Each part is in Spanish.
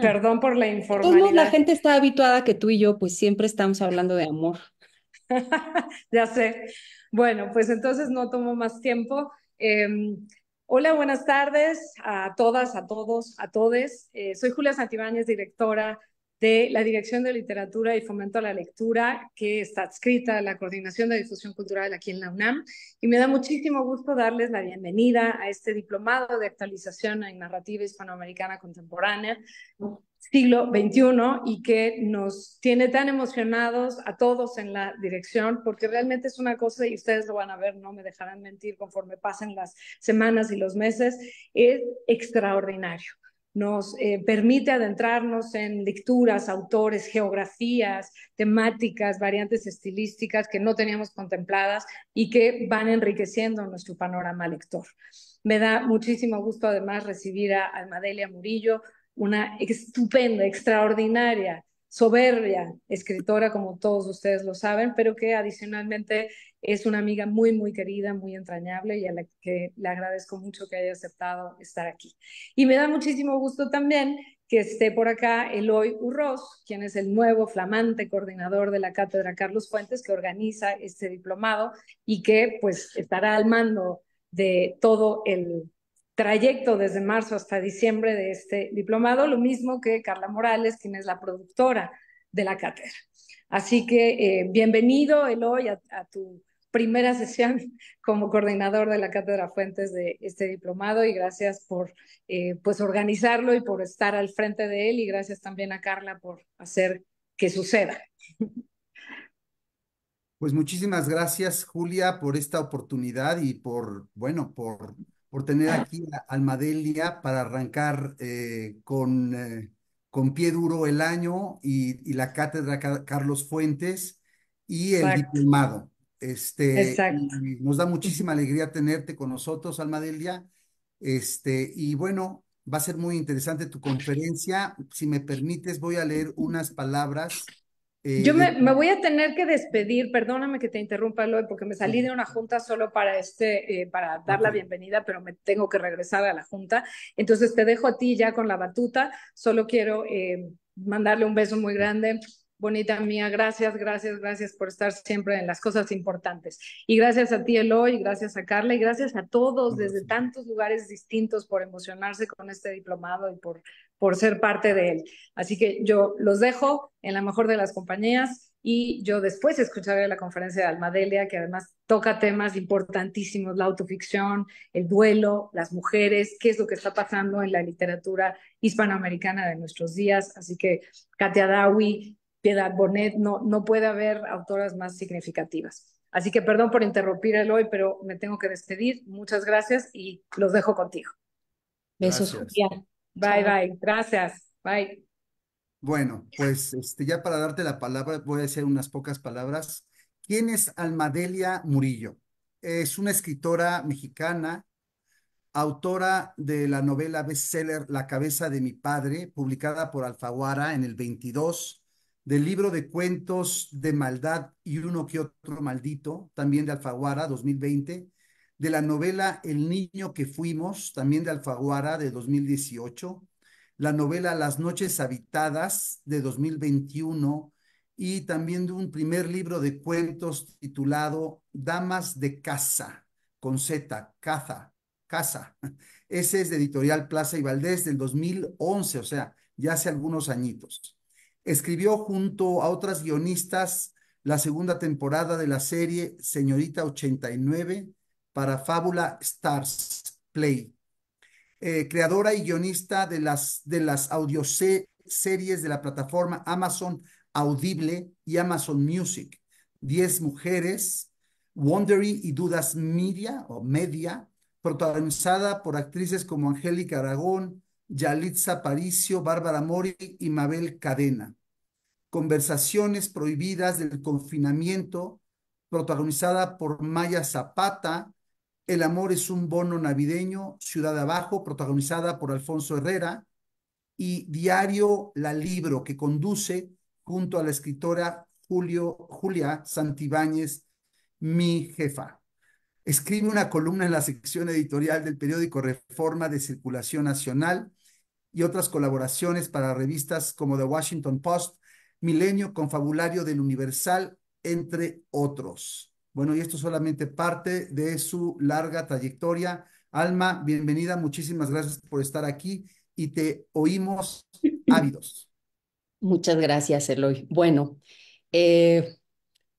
Perdón por la información. la gente está habituada que tú y yo, pues siempre estamos hablando de amor. ya sé. Bueno, pues entonces no tomo más tiempo. Em, hola, buenas tardes a todas, a todos, a todes. Eh, soy Julia Santibáñez, directora de la Dirección de Literatura y Fomento a la Lectura, que está adscrita a la Coordinación de Difusión Cultural aquí en la UNAM. Y me da muchísimo gusto darles la bienvenida a este diplomado de actualización en narrativa hispanoamericana contemporánea siglo XXI y que nos tiene tan emocionados a todos en la dirección, porque realmente es una cosa, y ustedes lo van a ver, no me dejarán mentir conforme pasen las semanas y los meses, es extraordinario nos eh, permite adentrarnos en lecturas, autores, geografías, temáticas, variantes estilísticas que no teníamos contempladas y que van enriqueciendo nuestro panorama lector. Me da muchísimo gusto además recibir a Almadelia Murillo, una estupenda, extraordinaria, soberbia escritora, como todos ustedes lo saben, pero que adicionalmente es una amiga muy, muy querida, muy entrañable y a la que le agradezco mucho que haya aceptado estar aquí. Y me da muchísimo gusto también que esté por acá Eloy Urroz, quien es el nuevo flamante coordinador de la Cátedra Carlos Fuentes, que organiza este diplomado y que pues estará al mando de todo el trayecto desde marzo hasta diciembre de este diplomado, lo mismo que Carla Morales, quien es la productora de la cátedra. Así que eh, bienvenido, Eloy, a tu primera sesión como coordinador de la Cátedra Fuentes de este diplomado y gracias por eh, pues organizarlo y por estar al frente de él y gracias también a Carla por hacer que suceda. Pues muchísimas gracias Julia por esta oportunidad y por, bueno, por, por tener aquí a Almadelia para arrancar eh, con, eh, con pie duro el año y, la Cátedra Carlos Fuentes y el diplomado. Este, nos da muchísima alegría tenerte con nosotros, Alma Delia. Este, y bueno, va a ser muy interesante tu conferencia. Si me permites, voy a leer unas palabras. Eh, Yo me, voy a tener que despedir, perdóname que te interrumpa, Loe porque me salí de una junta solo para, este, eh, para dar la bienvenida, pero me tengo que regresar a la junta. Entonces te dejo a ti ya con la batuta. Solo quiero eh, mandarle un beso muy grande Bonita mía, gracias, gracias, gracias por estar siempre en las cosas importantes. Y gracias a ti, Eloy, gracias a Carla y gracias a todos desde tantos lugares distintos por emocionarse con este diplomado y por, por ser parte de él. Así que yo los dejo en la mejor de las compañías y yo después escucharé la conferencia de Almadelia, que además toca temas importantísimos, la autoficción, el duelo, las mujeres, qué es lo que está pasando en la literatura hispanoamericana de nuestros días. Así que Katia Dawi, Piedad Bonet, no, no puede haber autoras más significativas. Así que perdón por interrumpir el hoy, pero me tengo que despedir. Muchas gracias y los dejo contigo. Besos, Bye, bye. Gracias. Bye. Bueno, pues este, ya para darte la palabra, voy a decir unas pocas palabras. ¿Quién es Almadelia Murillo? Es una escritora mexicana, autora de la novela bestseller La cabeza de mi padre, publicada por Alfaguara en el 22 del libro de cuentos de maldad y uno que otro maldito, también de Alfaguara, 2020, de la novela El niño que fuimos, también de Alfaguara, de 2018, la novela Las noches habitadas, de 2021, y también de un primer libro de cuentos titulado Damas de Casa, con Z, Caza, Casa. Ese es de Editorial Plaza y Valdés del 2011, o sea, ya hace algunos añitos. Escribió junto a otras guionistas la segunda temporada de la serie Señorita 89 para Fábula Stars Play. Eh, creadora y guionista de las, de las audioseries de la plataforma Amazon Audible y Amazon Music. Diez mujeres, Wondery y Dudas Media Media, protagonizada por actrices como Angélica Aragón, Yalitza Paricio, Bárbara Mori y Mabel Cadena. Conversaciones prohibidas del confinamiento, protagonizada por Maya Zapata. El amor es un bono navideño, Ciudad Abajo, protagonizada por Alfonso Herrera. Y Diario La Libro, que conduce junto a la escritora Julio, Julia Santibáñez, mi jefa. Escribe una columna en la sección editorial del periódico Reforma de Circulación Nacional y otras colaboraciones para revistas como The Washington Post, Milenio, Confabulario del Universal, entre otros. Bueno, y esto solamente parte de su larga trayectoria. Alma, bienvenida, muchísimas gracias por estar aquí y te oímos ávidos. Muchas gracias, Eloy. Bueno, eh,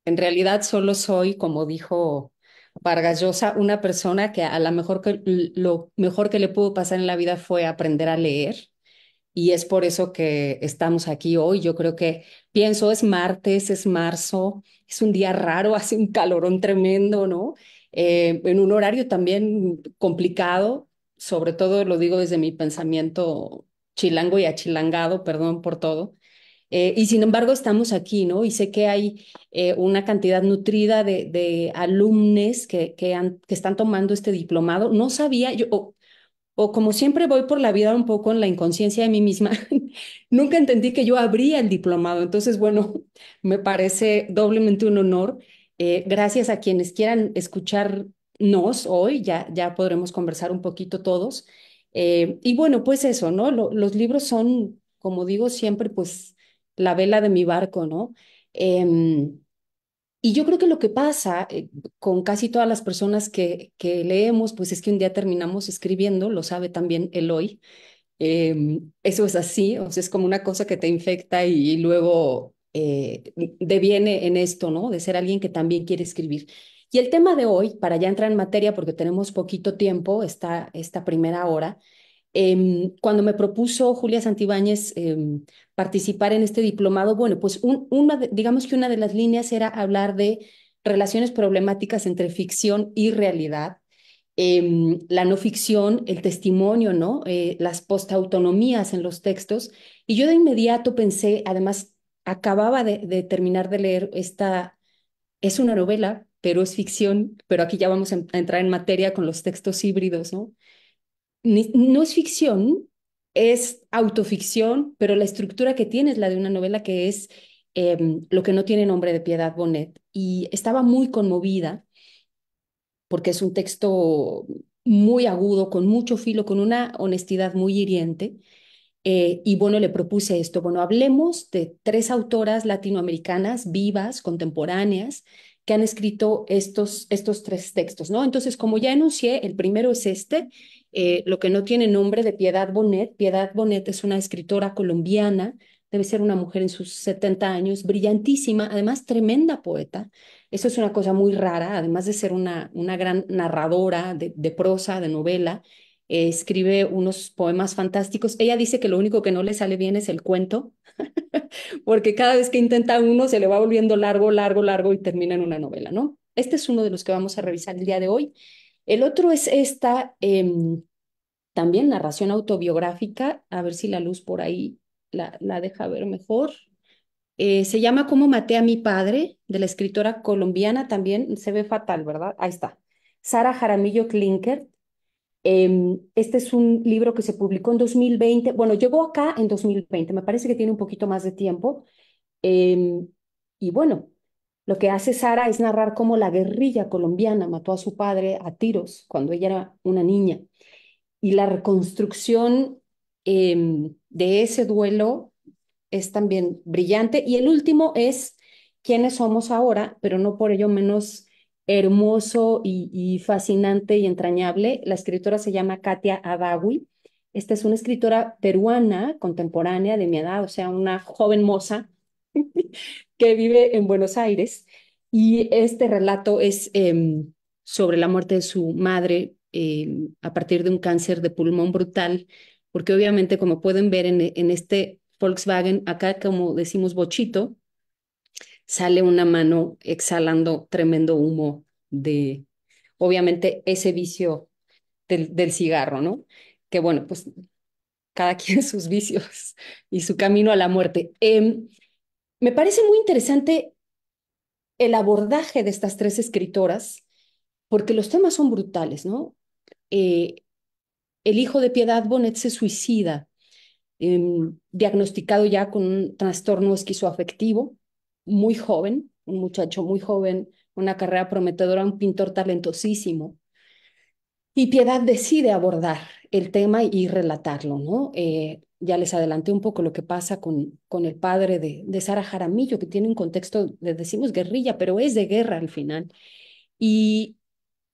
en realidad solo soy, como dijo Vargas Llosa, una persona que a lo mejor que, lo mejor que le pudo pasar en la vida fue aprender a leer. Y es por eso que estamos aquí hoy. Yo creo que pienso, es martes, es marzo, es un día raro, hace un calorón tremendo, ¿no? Eh, en un horario también complicado, sobre todo lo digo desde mi pensamiento chilango y achilangado, perdón por todo, eh, y sin embargo estamos aquí, ¿no? Y sé que hay eh, una cantidad nutrida de, de alumnos que, que, están tomando este diplomado. No sabía, yo, o, como siempre voy por la vida un poco en la inconsciencia de mí misma, nunca entendí que yo abría el diplomado. Entonces, bueno, me parece doblemente un honor. Eh, gracias a quienes quieran escucharnos hoy, ya, ya podremos conversar un poquito todos. y bueno, pues eso, ¿no? los libros son, como digo siempre, pues la vela de mi barco, ¿no? Em, y yo creo que lo que pasa eh, con casi todas las personas que, que leemos, pues es que un día terminamos escribiendo, lo sabe también Eloy. Eh, eso es así, o sea, es como una cosa que te infecta y, luego eh, deviene en esto, ¿no? De ser alguien que también quiere escribir. Y el tema de hoy, para ya entrar en materia, porque tenemos poquito tiempo, está esta primera hora, Em, cuando me propuso Julia Santibáñez em, participar en este diplomado, bueno, pues una digamos que una de las líneas era hablar de relaciones problemáticas entre ficción y realidad, em, la no ficción, el testimonio, ¿no? Eh, las postautonomías en los textos. Y yo de inmediato pensé, además, acababa de terminar de leer esta, es una novela, pero es ficción, pero aquí ya vamos a, entrar en materia con los textos híbridos, ¿no? no es ficción, es autoficción, pero la estructura que tiene es la de una novela que es em, Lo que no tiene nombre de Piedad Bonet. Y estaba muy conmovida porque es un texto muy agudo, con mucho filo, con una honestidad muy hiriente. Eh, y bueno, le propuse esto, bueno, hablemos de tres autoras latinoamericanas vivas, contemporáneas, que han escrito estos, estos tres textos, ¿no? Entonces, como ya enuncié, el primero es este, eh, lo que no tiene nombre de Piedad Bonet. Piedad Bonet es una escritora colombiana, debe ser una mujer en sus 70 años, brillantísima, además tremenda poeta. Eso es una cosa muy rara, además de ser una, una gran narradora de, de prosa, de novela, eh, escribe unos poemas fantásticos. Ella dice que lo único que no le sale bien es el cuento, porque cada vez que intenta uno se le va volviendo largo, largo, largo y termina en una novela, ¿no? Este es uno de los que vamos a revisar el día de hoy. El otro es esta em, también narración autobiográfica, a ver si la luz por ahí la, la deja ver mejor. Eh, se llama Cómo maté a mi padre, de la escritora colombiana también, se ve fatal, ¿verdad? Ahí está. Sara Jaramillo Klinkert. Em, este es un libro que se publicó en 2020. Bueno, llegó acá en 2020, me parece que tiene un poquito más de tiempo. Em, y bueno, lo que hace Sara es narrar cómo la guerrilla colombiana mató a su padre a tiros cuando ella era una niña y la reconstrucción em, de ese duelo es también brillante. Y el último es quiénes somos ahora, pero no por ello menos hermoso y, y fascinante y entrañable. La escritora se llama Katia Adawi. Esta es una escritora peruana contemporánea de mi edad, o sea, una joven moza que vive en Buenos Aires. Y este relato es em, sobre la muerte de su madre em, a partir de un cáncer de pulmón brutal, porque obviamente, como pueden ver en, en este Volkswagen, acá como decimos bochito, sale una mano exhalando tremendo humo de, obviamente, ese vicio del, cigarro, ¿no? Que bueno, pues cada quien sus vicios y su camino a la muerte. Em, me parece muy interesante el abordaje de estas tres escritoras, porque los temas son brutales, ¿no? Eh, el hijo de Piedad Bonet se suicida, em, diagnosticado ya con un trastorno esquizoafectivo, muy joven, un muchacho muy joven, una carrera prometedora, un pintor talentosísimo. Y Piedad decide abordar el tema y relatarlo, ¿no? Eh, ya les adelanté un poco lo que pasa con, con el padre de, de Sara Jaramillo, que tiene un contexto, de decimos guerrilla, pero es de guerra al final. Y,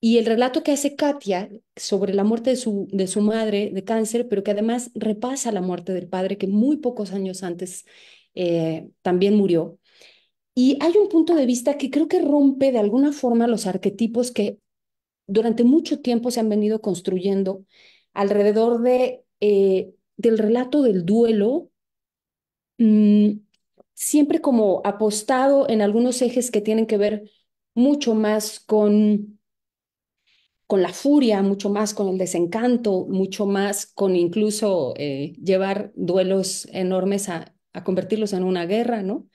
el relato que hace Katia sobre la muerte de su, de su madre de cáncer, pero que además repasa la muerte del padre, que muy pocos años antes eh, también murió. Y hay un punto de vista que creo que rompe de alguna forma los arquetipos que durante mucho tiempo se han venido construyendo alrededor de eh, del relato del duelo mm, siempre como apostado en algunos ejes que tienen que ver mucho más con, con la furia, mucho más con el desencanto, mucho más con incluso eh, llevar duelos enormes a, convertirlos en una guerra, ¿no?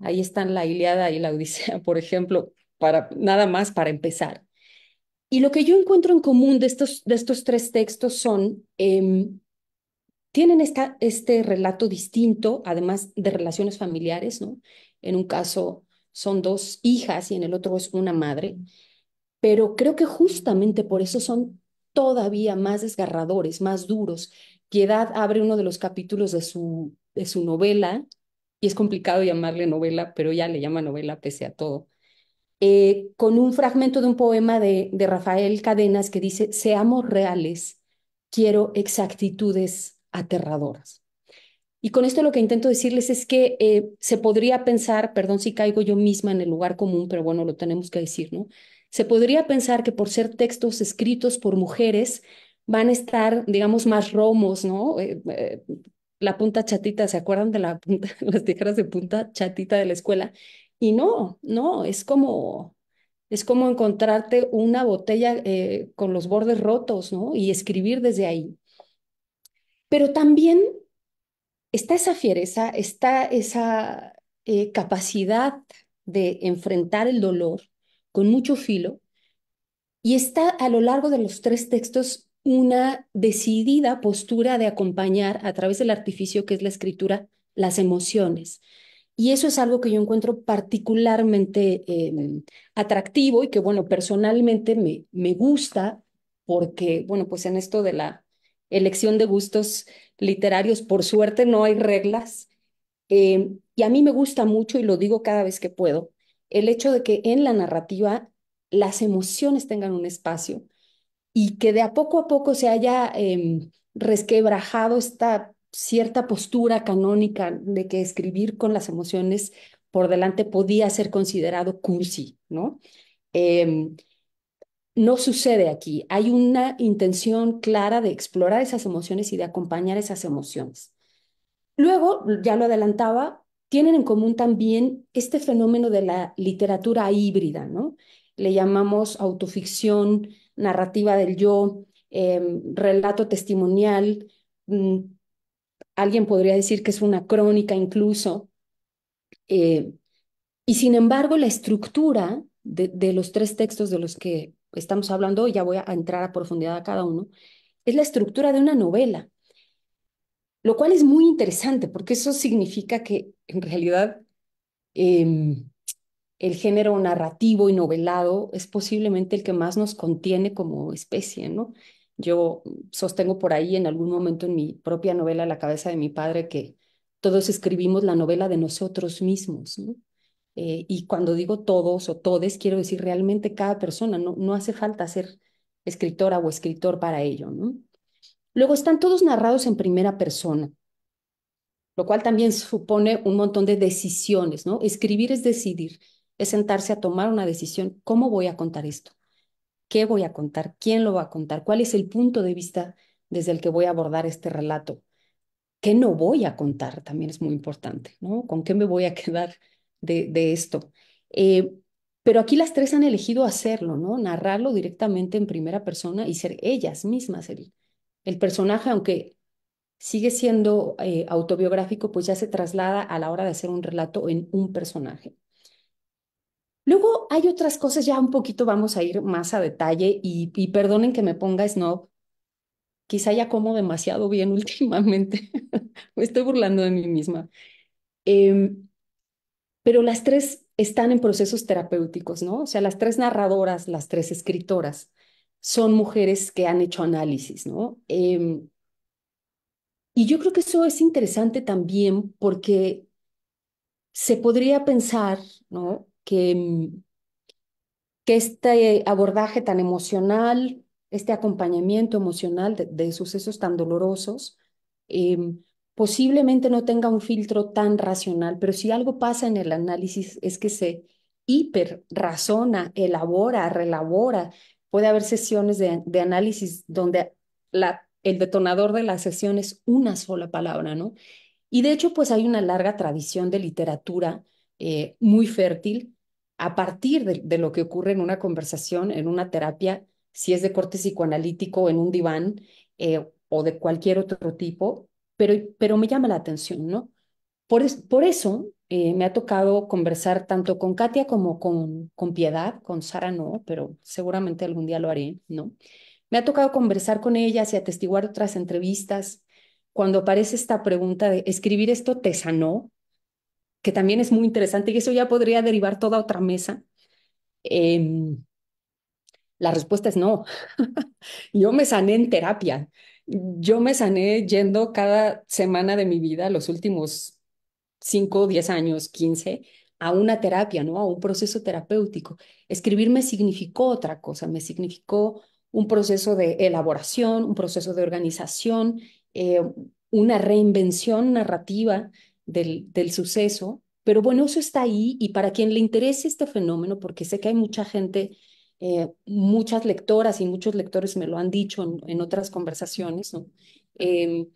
Ahí están la Iliada y la Odisea, por ejemplo, para, nada más para empezar. Y lo que yo encuentro en común de estos, de estos tres textos son em, tienen esta, este relato distinto, además de relaciones familiares, ¿no? En un caso son dos hijas y en el otro es una madre, pero creo que justamente por eso son todavía más desgarradores, más duros. Piedad abre uno de los capítulos de su, de su novela, y es complicado llamarle novela, pero ya le llama novela pese a todo, eh, con un fragmento de un poema de, de Rafael Cadenas que dice, seamos reales, quiero exactitudes aterradoras. Y con esto lo que intento decirles es que eh, se podría pensar, perdón si caigo yo misma en el lugar común, pero bueno, lo tenemos que decir, ¿no? Se podría pensar que por ser textos escritos por mujeres van a estar, digamos, más romos, ¿no? Eh, eh, la punta chatita, ¿se acuerdan de la las tijeras de punta chatita de la escuela? Y no, no, es como, es como encontrarte una botella con los bordes rotos, ¿no? Y escribir desde ahí. Pero también está esa fiereza, está esa eh, capacidad de enfrentar el dolor con mucho filo y está a lo largo de los tres textos una decidida postura de acompañar a través del artificio que es la escritura las emociones. Y eso es algo que yo encuentro particularmente em, atractivo y que, bueno, personalmente me, me gusta porque, bueno, pues en esto de la elección de gustos literarios. Por suerte no hay reglas. Eh, y a mí me gusta mucho, y lo digo cada vez que puedo, el hecho de que en la narrativa las emociones tengan un espacio y que de a poco a poco se haya em, resquebrajado esta cierta postura canónica de que escribir con las emociones por delante podía ser considerado cursi, ¿no? Em, no sucede aquí. Hay una intención clara de explorar esas emociones y de acompañar esas emociones. Luego, ya lo adelantaba, tienen en común también este fenómeno de la literatura híbrida, ¿no? Le llamamos autoficción, narrativa del yo, em, relato testimonial. Mm, alguien podría decir que es una crónica incluso. Eh, y sin embargo, la estructura de los tres textos de los que estamos hablando, ya voy a entrar a profundidad a cada uno, es la estructura de una novela, lo cual es muy interesante porque eso significa que en realidad em, el género narrativo y novelado es posiblemente el que más nos contiene como especie, ¿no? Yo sostengo por ahí en algún momento en mi propia novela La cabeza de mi padre que todos escribimos la novela de nosotros mismos, ¿no? Eh, y cuando digo todos o todes, quiero decir realmente cada persona, no, no hace falta ser escritora o escritor para ello. Luego están todos narrados en primera persona, lo cual también supone un montón de decisiones. ¿no? Escribir es decidir, es sentarse a tomar una decisión. ¿Cómo voy a contar esto? ¿Qué voy a contar? ¿Quién lo va a contar? ¿Cuál es el punto de vista desde el que voy a abordar este relato? ¿Qué no voy a contar? También es muy importante, ¿no? ¿Con qué me voy a quedar? de, esto. Eh, pero aquí las tres han elegido hacerlo, ¿no? Narrarlo directamente en primera persona y ser ellas mismas el, personaje, aunque sigue siendo eh, autobiográfico, pues ya se traslada a la hora de hacer un relato en un personaje. Luego hay otras cosas, ya un poquito vamos a ir más a detalle y, y perdonen que me ponga snob, quizá ya como demasiado bien últimamente, me estoy burlando de mí misma. Em, pero las tres están en procesos terapéuticos, ¿no? O sea, las tres narradoras, las tres escritoras, son mujeres que han hecho análisis, ¿no? Em, y yo creo que eso es interesante también porque se podría pensar, ¿no? Que, mm, este abordaje tan emocional, este acompañamiento emocional de, sucesos tan dolorosos, em, posiblemente no tenga un filtro tan racional, pero si algo pasa en el análisis es que se hiper razona, elabora, relabora. Puede haber sesiones de, análisis donde la, el detonador de la sesión es una sola palabra, ¿no? Y de hecho, pues hay una larga tradición de literatura eh, muy fértil a partir de, lo que ocurre en una conversación, en una terapia, si es de corte psicoanalítico, en un diván, eh, o de cualquier otro tipo, pero, me llama la atención, ¿no? Por, eso eh, me ha tocado conversar tanto con Katia como con, con Piedad, con Sara no, pero seguramente algún día lo haré, ¿no? Me ha tocado conversar con ellas y atestiguar otras entrevistas. Cuando aparece esta pregunta de escribir esto te sanó, que también es muy interesante y eso ya podría derivar toda otra mesa. Em, la respuesta es no. Yo me sané en terapia. Yo me sané yendo cada semana de mi vida, los últimos 5, 10 años, 15, a una terapia, ¿no? A un proceso terapéutico. Escribirme significó otra cosa, me significó un proceso de elaboración, un proceso de organización, eh, una reinvención narrativa del, del suceso. Pero bueno, eso está ahí y para quien le interese este fenómeno, porque sé que hay mucha gente eh, muchas lectoras y muchos lectores me lo han dicho en, otras conversaciones, em,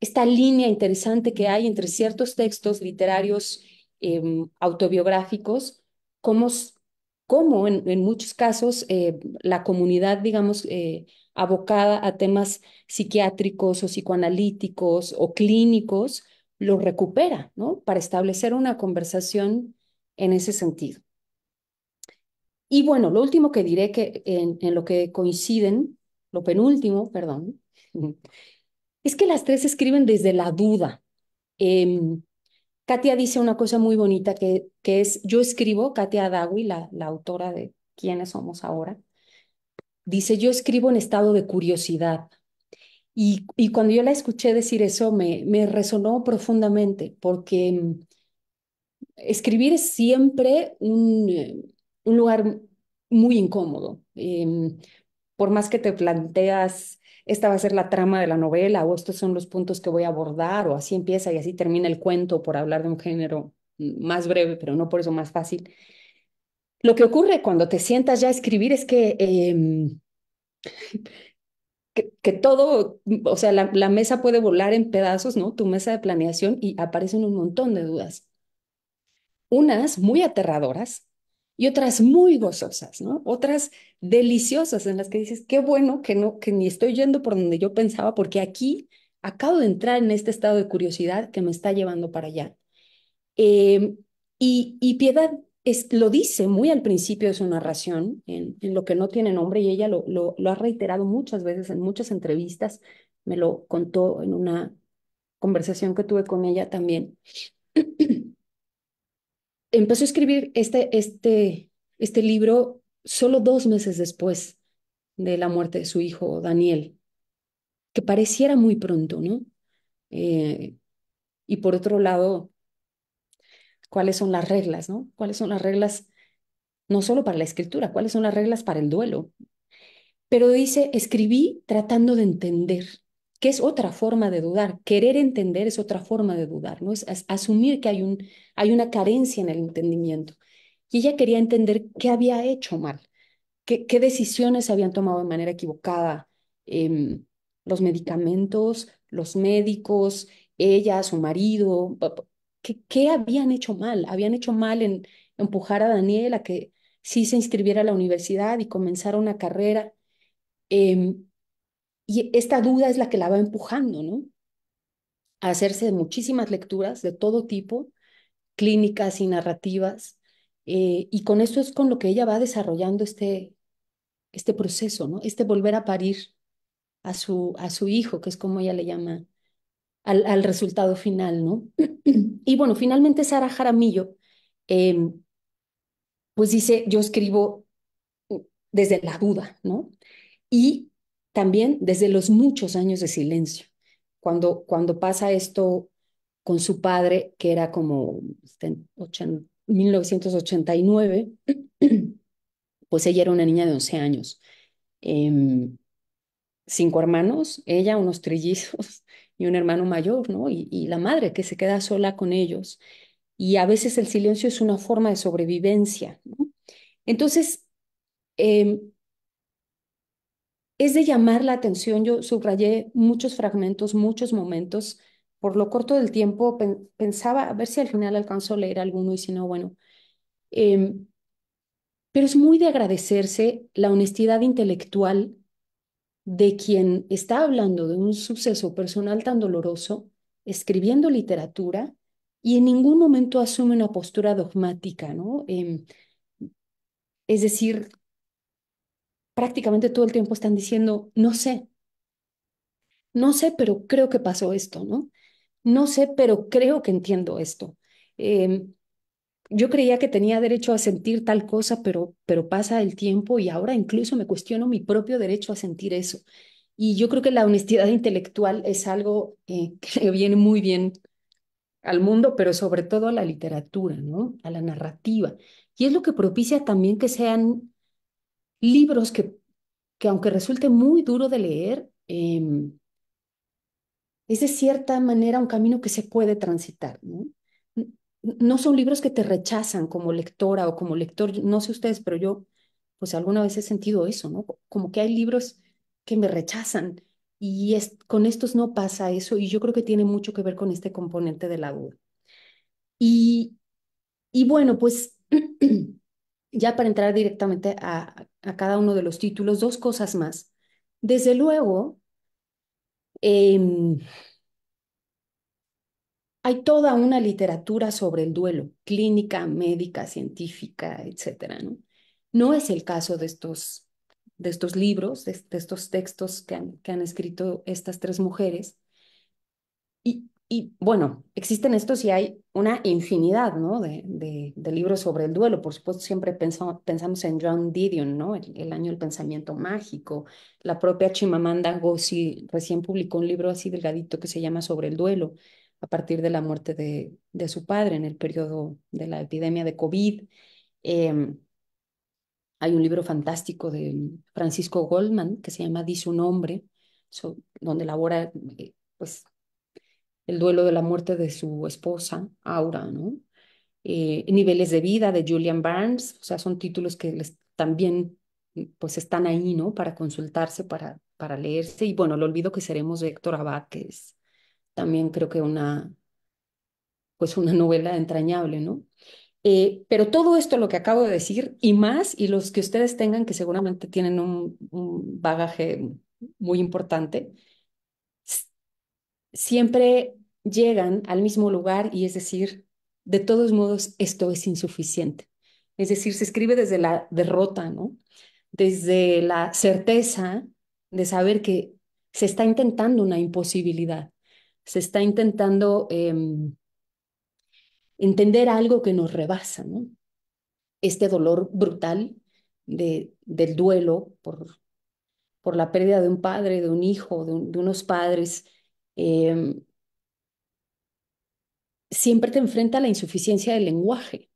esta línea interesante que hay entre ciertos textos literarios em, autobiográficos, como, cómo en, muchos casos eh, la comunidad, digamos, eh, abocada a temas psiquiátricos o psicoanalíticos o clínicos, lo recupera, ¿no? Para establecer una conversación en ese sentido. Y bueno, lo último que diré que en, lo que coinciden, lo penúltimo, perdón, es que las tres escriben desde la duda. Em, Katia dice una cosa muy bonita que, que es, yo escribo, Katia Adawi, la, la autora de Quiénes somos ahora, dice, yo escribo en estado de curiosidad. Y, cuando yo la escuché decir eso, me, me resonó profundamente, porque em, escribir es siempre un un lugar muy incómodo. Em, por más que te planteas, esta va a ser la trama de la novela o estos son los puntos que voy a abordar o así empieza y así termina el cuento por hablar de un género más breve, pero no por eso más fácil. Lo que ocurre cuando te sientas ya a escribir es que, em, todo, o sea, la, la mesa puede volar en pedazos, ¿no? Tu mesa de planeación y aparecen un montón de dudas. Unas muy aterradoras, y otras muy gozosas, ¿no? Otras deliciosas en las que dices, qué bueno que no que ni estoy yendo por donde yo pensaba porque aquí acabo de entrar en este estado de curiosidad que me está llevando para allá. Em, y, y, Piedad es, lo dice muy al principio de su narración, en, lo que no tiene nombre, y ella lo, lo, lo ha reiterado muchas veces en muchas entrevistas, me lo contó en una conversación que tuve con ella también. empezó a escribir este, este, este libro solo dos meses después de la muerte de su hijo Daniel, que pareciera muy pronto, ¿no? Eh, y por otro lado, ¿cuáles son las reglas, ¿no? ¿Cuáles son las reglas no solo para la escritura, cuáles son las reglas para el duelo? Pero dice, escribí tratando de entender que es otra forma de dudar. Querer entender es otra forma de dudar, ¿no? Es asumir que hay, un, hay una carencia en el entendimiento. Y ella quería entender qué había hecho mal, qué, qué decisiones habían tomado de manera equivocada, eh, los medicamentos, los médicos, ella, su marido, ¿qué, qué habían hecho mal? Habían hecho mal en empujar a Daniel a que sí se inscribiera a la universidad y comenzara una carrera. Eh, y esta duda es la que la va empujando, ¿no? A hacerse muchísimas lecturas de todo tipo, clínicas y narrativas. Eh, y con eso es con lo que ella va desarrollando este, este proceso, ¿no? Este volver a parir a su, a su hijo, que es como ella le llama al, resultado final, ¿no? Y bueno, finalmente Sara Jaramillo, eh, pues dice, yo escribo mm, desde la duda, ¿no? Y también desde los muchos años de silencio. Cuando, cuando pasa esto con su padre, que era como 1989, este, pues ella era una niña de 11 años. Em, cinco hermanos, ella, unos trillizos y un hermano mayor, ¿no? Y, la madre que se queda sola con ellos. Y a veces el silencio es una forma de sobrevivencia. ¿no? Entonces, em, es de llamar la atención. Yo subrayé muchos fragmentos, muchos momentos. Por lo corto del tiempo pensaba a ver si al final alcanzo a leer alguno y si no, bueno. Em, pero es muy de agradecerse la honestidad intelectual de quien está hablando de un suceso personal tan doloroso, escribiendo literatura y en ningún momento asume una postura dogmática, ¿no? Em, es decir, prácticamente todo el tiempo están diciendo, no sé, no sé, pero creo que pasó esto, ¿no? No sé, pero creo que entiendo esto. Em, yo creía que tenía derecho a sentir tal cosa, pero, pero pasa el tiempo y ahora incluso me cuestiono mi propio derecho a sentir eso. Y yo creo que la honestidad intelectual es algo eh, que viene muy bien al mundo, pero sobre todo a la literatura, ¿no? A la narrativa. Y es lo que propicia también que sean libros que, que aunque resulte muy duro de leer, em, es de cierta manera un camino que se puede transitar. ¿no? son libros que te rechazan como lectora o como lector, no sé ustedes, pero yo pues alguna vez he sentido eso, ¿no? Como que hay libros que me rechazan y con estos no pasa eso y yo creo que tiene mucho que ver con este componente de la duda. Y, y bueno, pues ya para entrar directamente a a cada uno de los títulos dos cosas más. Desde luego, em, hay toda una literatura sobre el duelo, clínica, médica, científica, etc. ¿no? No es el caso de estos, de estos libros, de, estos textos que han, que han escrito estas tres mujeres. Y, y bueno, existen estos y hay una infinidad ¿no? de, de, libros sobre el duelo. Por supuesto, siempre pensamos, en John Didion, ¿no? el, año del pensamiento mágico. La propia Chimamanda Ngozi recién publicó un libro así delgadito que se llama Sobre el duelo, a partir de la muerte de, de su padre en el periodo de la epidemia de COVID. Em, hay un libro fantástico de Francisco Goldman que se llama Dice un hombre, donde elabora eh, pues, el duelo de la muerte de su esposa, Aura, ¿no? Eh, niveles de vida de Julian Barnes, o sea, son títulos que les, también pues están ahí, ¿no? Para consultarse, para, para leerse. Y bueno, lo olvido que seremos de Héctor Abad, que es también creo que una, pues una novela entrañable, ¿no? Eh, pero todo esto, lo que acabo de decir, y más, y los que ustedes tengan, que seguramente tienen un, un bagaje muy importante, siempre llegan al mismo lugar y es decir, de todos modos, esto es insuficiente. Es decir, se escribe desde la derrota, ¿no? Desde la certeza de saber que se está intentando una imposibilidad, se está intentando em, entender algo que nos rebasa, ¿no? Este dolor brutal del duelo por, la pérdida de un padre, de un hijo, de unos padres, Em, siempre te enfrenta a la insuficiencia del lenguaje.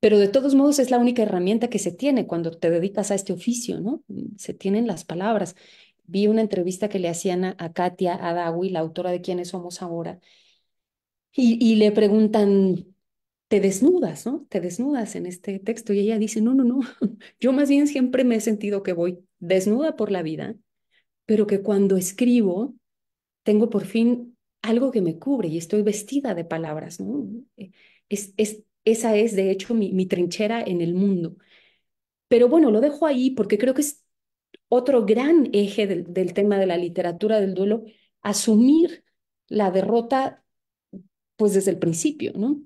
pero de todos modos es la única herramienta que se tiene cuando te dedicas a este oficio, ¿no? Se tienen las palabras. Vi una entrevista que le hacían a, Katia Adawi, la autora de Quiénes Somos Ahora, y, y le preguntan, te desnudas, ¿no? Te desnudas en este texto y ella dice, no, no, no, yo más bien siempre me he sentido que voy desnuda por la vida, pero que cuando escribo tengo por fin algo que me cubre y estoy vestida de palabras. ¿no? Eh, es, esa es, de hecho, mi, trinchera en el mundo. Pero bueno, lo dejo ahí porque creo que es otro gran eje del, tema de la literatura del duelo, asumir la derrota pues desde el principio, ¿no?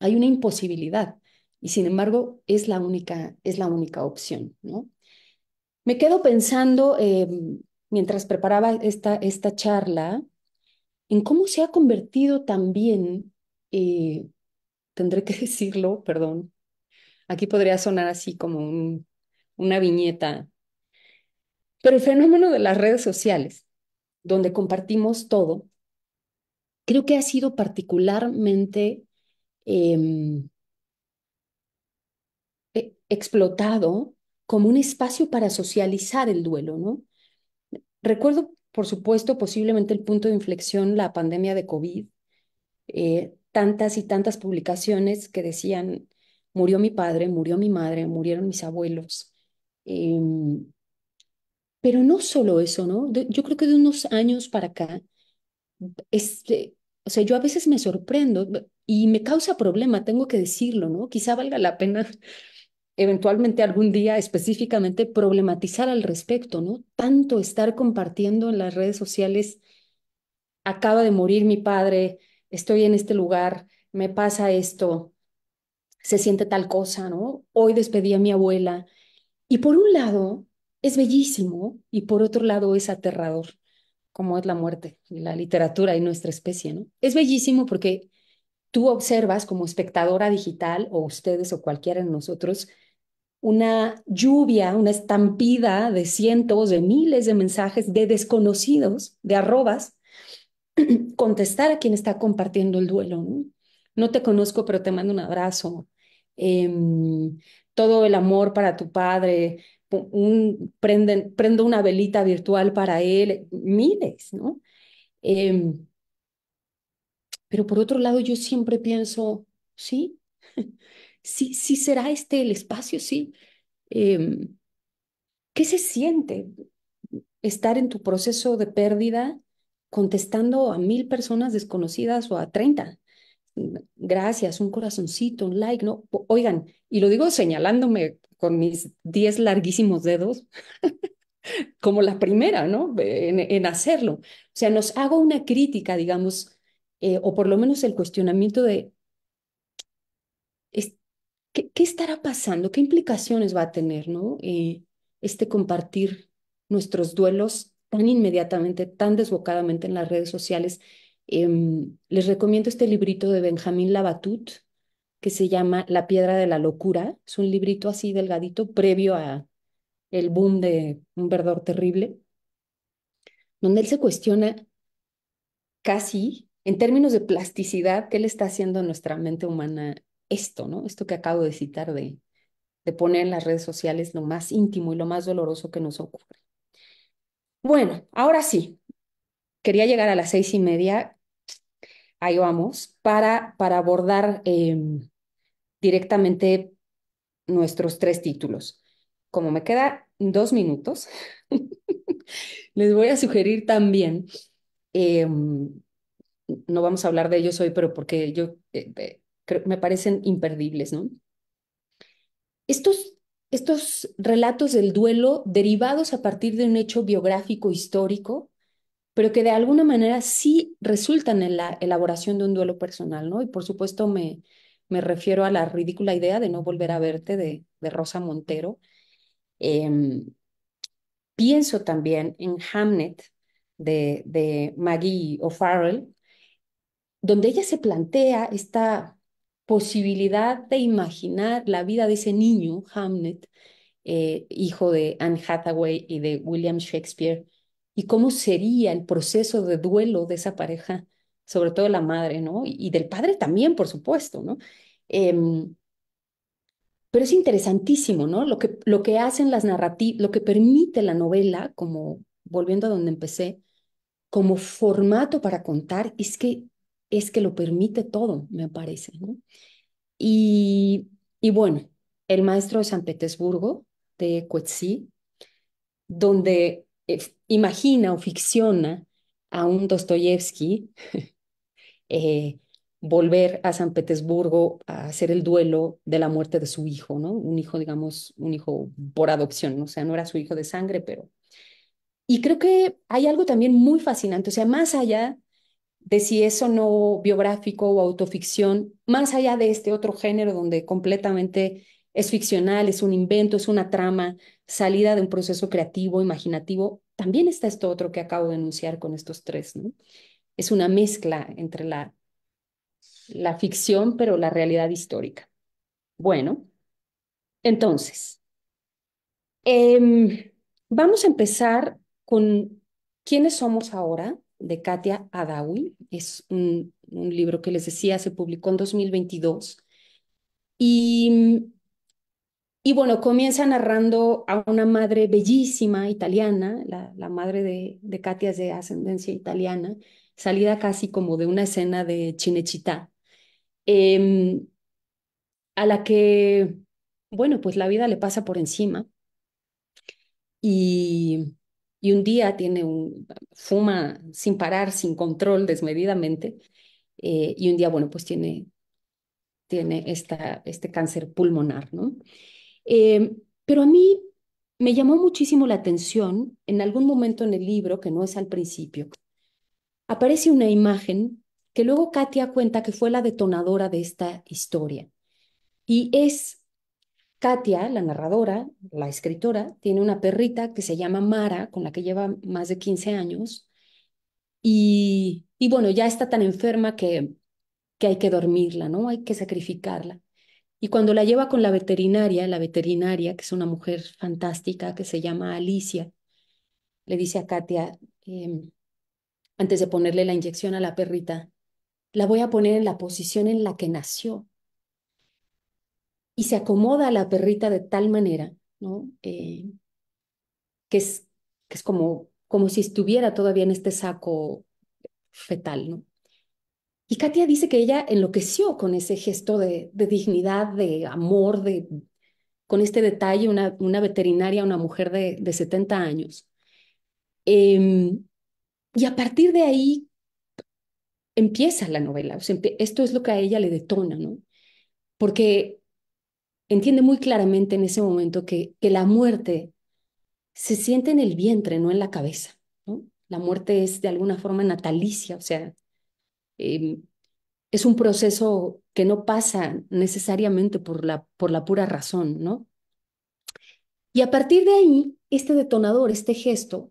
Hay una imposibilidad y sin embargo es la única, es la única opción, ¿no? Me quedo pensando em, mientras preparaba esta, esta charla, en cómo se ha convertido también, eh, tendré que decirlo, perdón, aquí podría sonar así como una viñeta, pero el fenómeno de las redes sociales, donde compartimos todo, creo que ha sido particularmente em, e, explotado como un espacio para socializar el duelo, ¿no? Recuerdo, por supuesto, posiblemente el punto de inflexión, la pandemia de COVID, eh, tantas y tantas publicaciones que decían, murió mi padre, murió mi madre, murieron mis abuelos. Em, pero no solo eso, ¿no? yo creo que de unos años para acá, este, o sea, yo a veces me sorprendo y me causa problema, tengo que decirlo, ¿no? Quizá valga la pena eventualmente algún día específicamente problematizar al respecto, ¿no? Tanto estar compartiendo en las redes sociales, acaba de morir mi padre, estoy en este lugar, me pasa esto, se siente tal cosa, ¿no? Hoy despedí a mi abuela. Y por un lado es bellísimo y por otro lado es aterrador, como es la muerte, y la literatura y nuestra especie, ¿no? Es bellísimo porque tú observas como espectadora digital o ustedes o cualquiera de nosotros, una lluvia, una estampida de cientos, de miles de mensajes de desconocidos, de arrobas, contestar a quien está compartiendo el duelo. No, te conozco, pero te mando un abrazo. Em, todo el amor para tu padre, prendo una velita virtual para él, miles, ¿no? Em, pero por otro lado, yo siempre pienso, sí, ¿Sí, será este el espacio? Sí. Em, ¿Qué se siente estar en tu proceso de pérdida contestando a mil personas desconocidas o a treinta? Gracias, un corazoncito, un like, ¿no? Oigan, y lo digo señalándome con mis diez larguísimos dedos, como la primera, ¿no? En, hacerlo. O sea, nos hago una crítica, digamos, eh, o por lo menos el cuestionamiento de ¿Qué, estará pasando? ¿Qué implicaciones va a tener ¿no? Eh, este compartir nuestros duelos tan inmediatamente, tan desbocadamente en las redes sociales? Em, les recomiendo este librito de Benjamín Labatut que se llama La piedra de la locura. Es un librito así delgadito previo a el boom de Un verdor terrible, donde él se cuestiona casi en términos de plasticidad, qué le está haciendo nuestra mente humana esto, ¿no? Esto que acabo de citar de, poner en las redes sociales lo más íntimo y lo más doloroso que nos ocurre. Bueno, ahora sí, quería llegar a las seis y media, ahí vamos, para, para abordar em, directamente nuestros tres títulos. Como me queda dos minutos, les voy a sugerir también, em, no vamos a hablar de ellos hoy, pero porque yo eh, eh, me parecen imperdibles, ¿no? Estos, estos relatos del duelo derivados a partir de un hecho biográfico histórico, pero que de alguna manera sí resultan en la elaboración de un duelo personal, ¿no? Y por supuesto me, me refiero a la ridícula idea de no volver a verte de, Rosa Montero. Em, pienso también en Hamnet de, de Maggie O'Farrell, donde ella se plantea esta posibilidad de imaginar la vida de ese niño, Hamlet, eh, hijo de Anne Hathaway y de William Shakespeare, y cómo sería el proceso de duelo de esa pareja, sobre todo la madre, ¿no? Y, del padre también, por supuesto, ¿no? Em, pero es interesantísimo, ¿no? Lo que, lo que hacen las narrativas, lo que permite la novela, como volviendo a donde empecé, como formato para contar, es que es que lo permite todo, me parece. Y, y, bueno, el maestro de San Petersburgo, de Coetzee, donde eh, imagina o ficciona a un Dostoyevsky eh, volver a San Petersburgo a hacer el duelo de la muerte de su hijo, ¿no? Un hijo, digamos, un hijo por adopción, o sea, no era su hijo de sangre, pero... Y creo que hay algo también muy fascinante, o sea, más allá de si eso o no biográfico o autoficción, más allá de este otro género donde completamente es ficcional, es un invento, es una trama, salida de un proceso creativo, imaginativo, también está esto otro que acabo de enunciar con estos tres, ¿no? Es una mezcla entre la, la ficción, pero la realidad histórica. Bueno, entonces, em, vamos a empezar con quiénes somos ahora, de Katia Adawi. Es un, libro que les decía, se publicó en 2022. Y, y bueno, comienza narrando a una madre bellísima italiana, la, madre de, Katia es de ascendencia italiana, salida casi como de una escena de Chinechita, em, a la que, bueno, pues la vida le pasa por encima. Y, y un día tiene un, fuma sin parar, sin control, desmedidamente, eh, y un día, bueno, pues tiene, tiene esta, este cáncer pulmonar, ¿no? Eh, pero a mí me llamó muchísimo la atención, en algún momento en el libro, que no es al principio, aparece una imagen que luego Katia cuenta que fue la detonadora de esta historia. Y es Katia, la narradora, la escritora, tiene una perrita que se llama Mara, con la que lleva más de 15 años. Y, y bueno, ya está tan enferma que, que hay que dormirla, ¿no? Hay que sacrificarla. Y cuando la lleva con la veterinaria, la veterinaria, que es una mujer fantástica que se llama Alicia, le dice a Katia, em, antes de ponerle la inyección a la perrita, la voy a poner en la posición en la que nació, y se acomoda a la perrita de tal manera, ¿no? Eh, que es, que es como, como si estuviera todavía en este saco fetal, ¿no? Y Katia dice que ella enloqueció con ese gesto de, dignidad, de amor, de, con este detalle, una, veterinaria, una mujer de, de 70 años. Em, y a partir de ahí empieza la novela, o esto es lo que a ella le detona, ¿no? Porque entiende muy claramente en ese momento que, que la muerte se siente en el vientre, no en la cabeza. ¿no? La muerte es de alguna forma natalicia, o sea, em, es un proceso que no pasa necesariamente por la, por la pura razón, ¿no? Y a partir de ahí, este detonador, este gesto,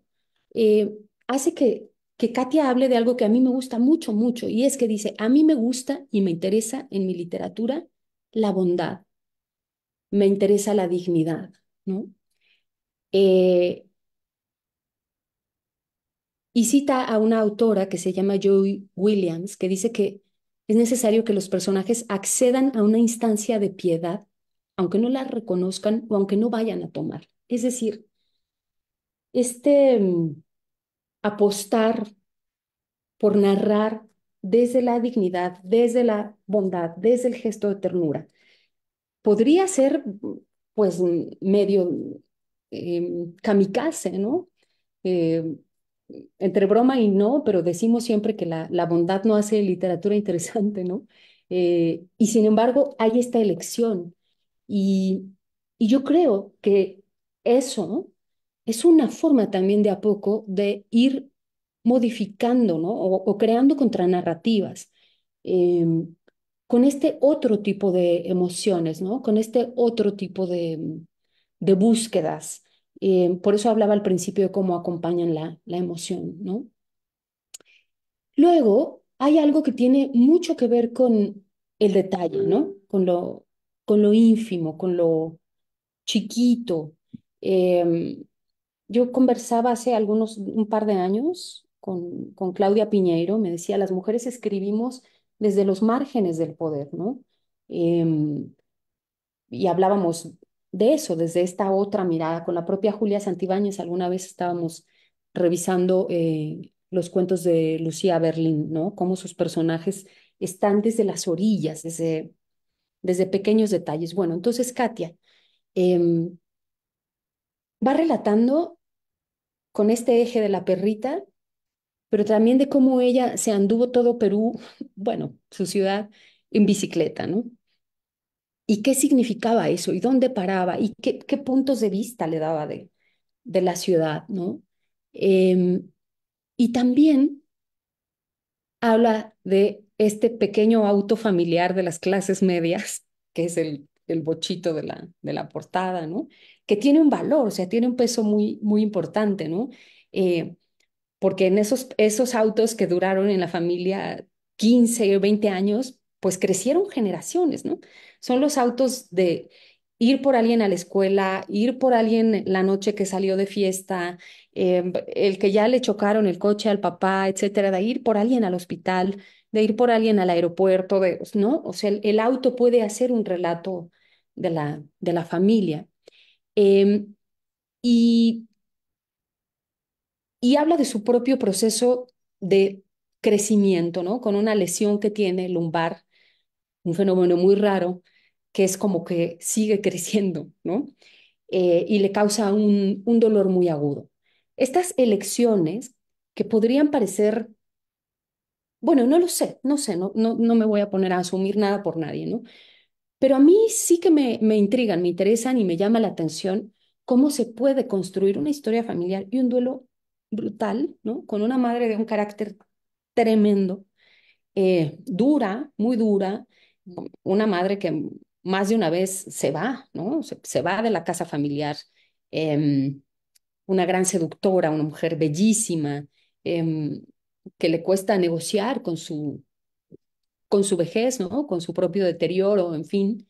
eh, hace que, que Katia hable de algo que a mí me gusta mucho, mucho, y es que dice, a mí me gusta y me interesa en mi literatura la bondad, me interesa la dignidad, ¿no? Eh, y cita a una autora que se llama Joy Williams, que dice que es necesario que los personajes accedan a una instancia de piedad, aunque no la reconozcan o aunque no vayan a tomar. Es decir, este mm, apostar por narrar desde la dignidad, desde la bondad, desde el gesto de ternura, podría ser pues medio eh, kamikaze, ¿no? Eh, entre broma y no, pero decimos siempre que la, la bondad no hace literatura interesante, ¿no? Eh, y sin embargo, hay esta elección. Y, yo creo que eso es una forma también de a poco de ir modificando, ¿no? O, creando contranarrativas. Em, con este otro tipo de emociones, ¿no? Con este otro tipo de, búsquedas. Eh, por eso hablaba al principio de cómo acompañan la, la emoción, ¿no? Luego, hay algo que tiene mucho que ver con el detalle, ¿no? Con lo, con lo ínfimo, con lo chiquito. Em, yo conversaba hace algunos, un par de años con, con Claudia Piñeiro, me decía, las mujeres escribimos desde los márgenes del poder, ¿no? Em, y hablábamos de eso, desde esta otra mirada. Con la propia Julia Santibáñez alguna vez estábamos revisando eh, los cuentos de Lucía Berlín, ¿no? Cómo sus personajes están desde las orillas, desde, desde pequeños detalles. Bueno, entonces Katia em, va relatando con este eje de la perrita pero también de cómo ella se anduvo todo Perú, bueno, su ciudad, en bicicleta, ¿no? ¿Y qué significaba eso? ¿Y dónde paraba? ¿Y qué, qué puntos de vista le daba de, de la ciudad, ¿no? Em, y también habla de este pequeño auto familiar de las clases medias, que es el, el bochito de la, de la portada, ¿no? Que tiene un valor, o sea, tiene un peso muy, muy importante, ¿no? Eh, porque en esos, esos autos que duraron en la familia 15 o 20 años, pues crecieron generaciones, ¿no? Son los autos de ir por alguien a la escuela, ir por alguien la noche que salió de fiesta, em, el que ya le chocaron el coche al papá, etcétera, de ir por alguien al hospital, de ir por alguien al aeropuerto, de, ¿no? O sea, el, auto puede hacer un relato de la, de la familia. Em, y y habla de su propio proceso de crecimiento, ¿no? Con una lesión que tiene lumbar, un fenómeno muy raro, que es como que sigue creciendo, ¿no? Eh, y le causa un, un dolor muy agudo. Estas elecciones que podrían parecer, bueno, no lo sé, no sé, no, no, me voy a poner a asumir nada por nadie, ¿no? Pero a mí sí que me, me intrigan, me interesan y me llama la atención cómo se puede construir una historia familiar y un duelo brutal, ¿no? Con una madre de un carácter tremendo, eh, dura, muy dura, una madre que más de una vez se va, ¿no? Se, va de la casa familiar, em, una gran seductora, una mujer bellísima, em, que le cuesta negociar con su, con su vejez, ¿no? Con su propio deterioro, en fin.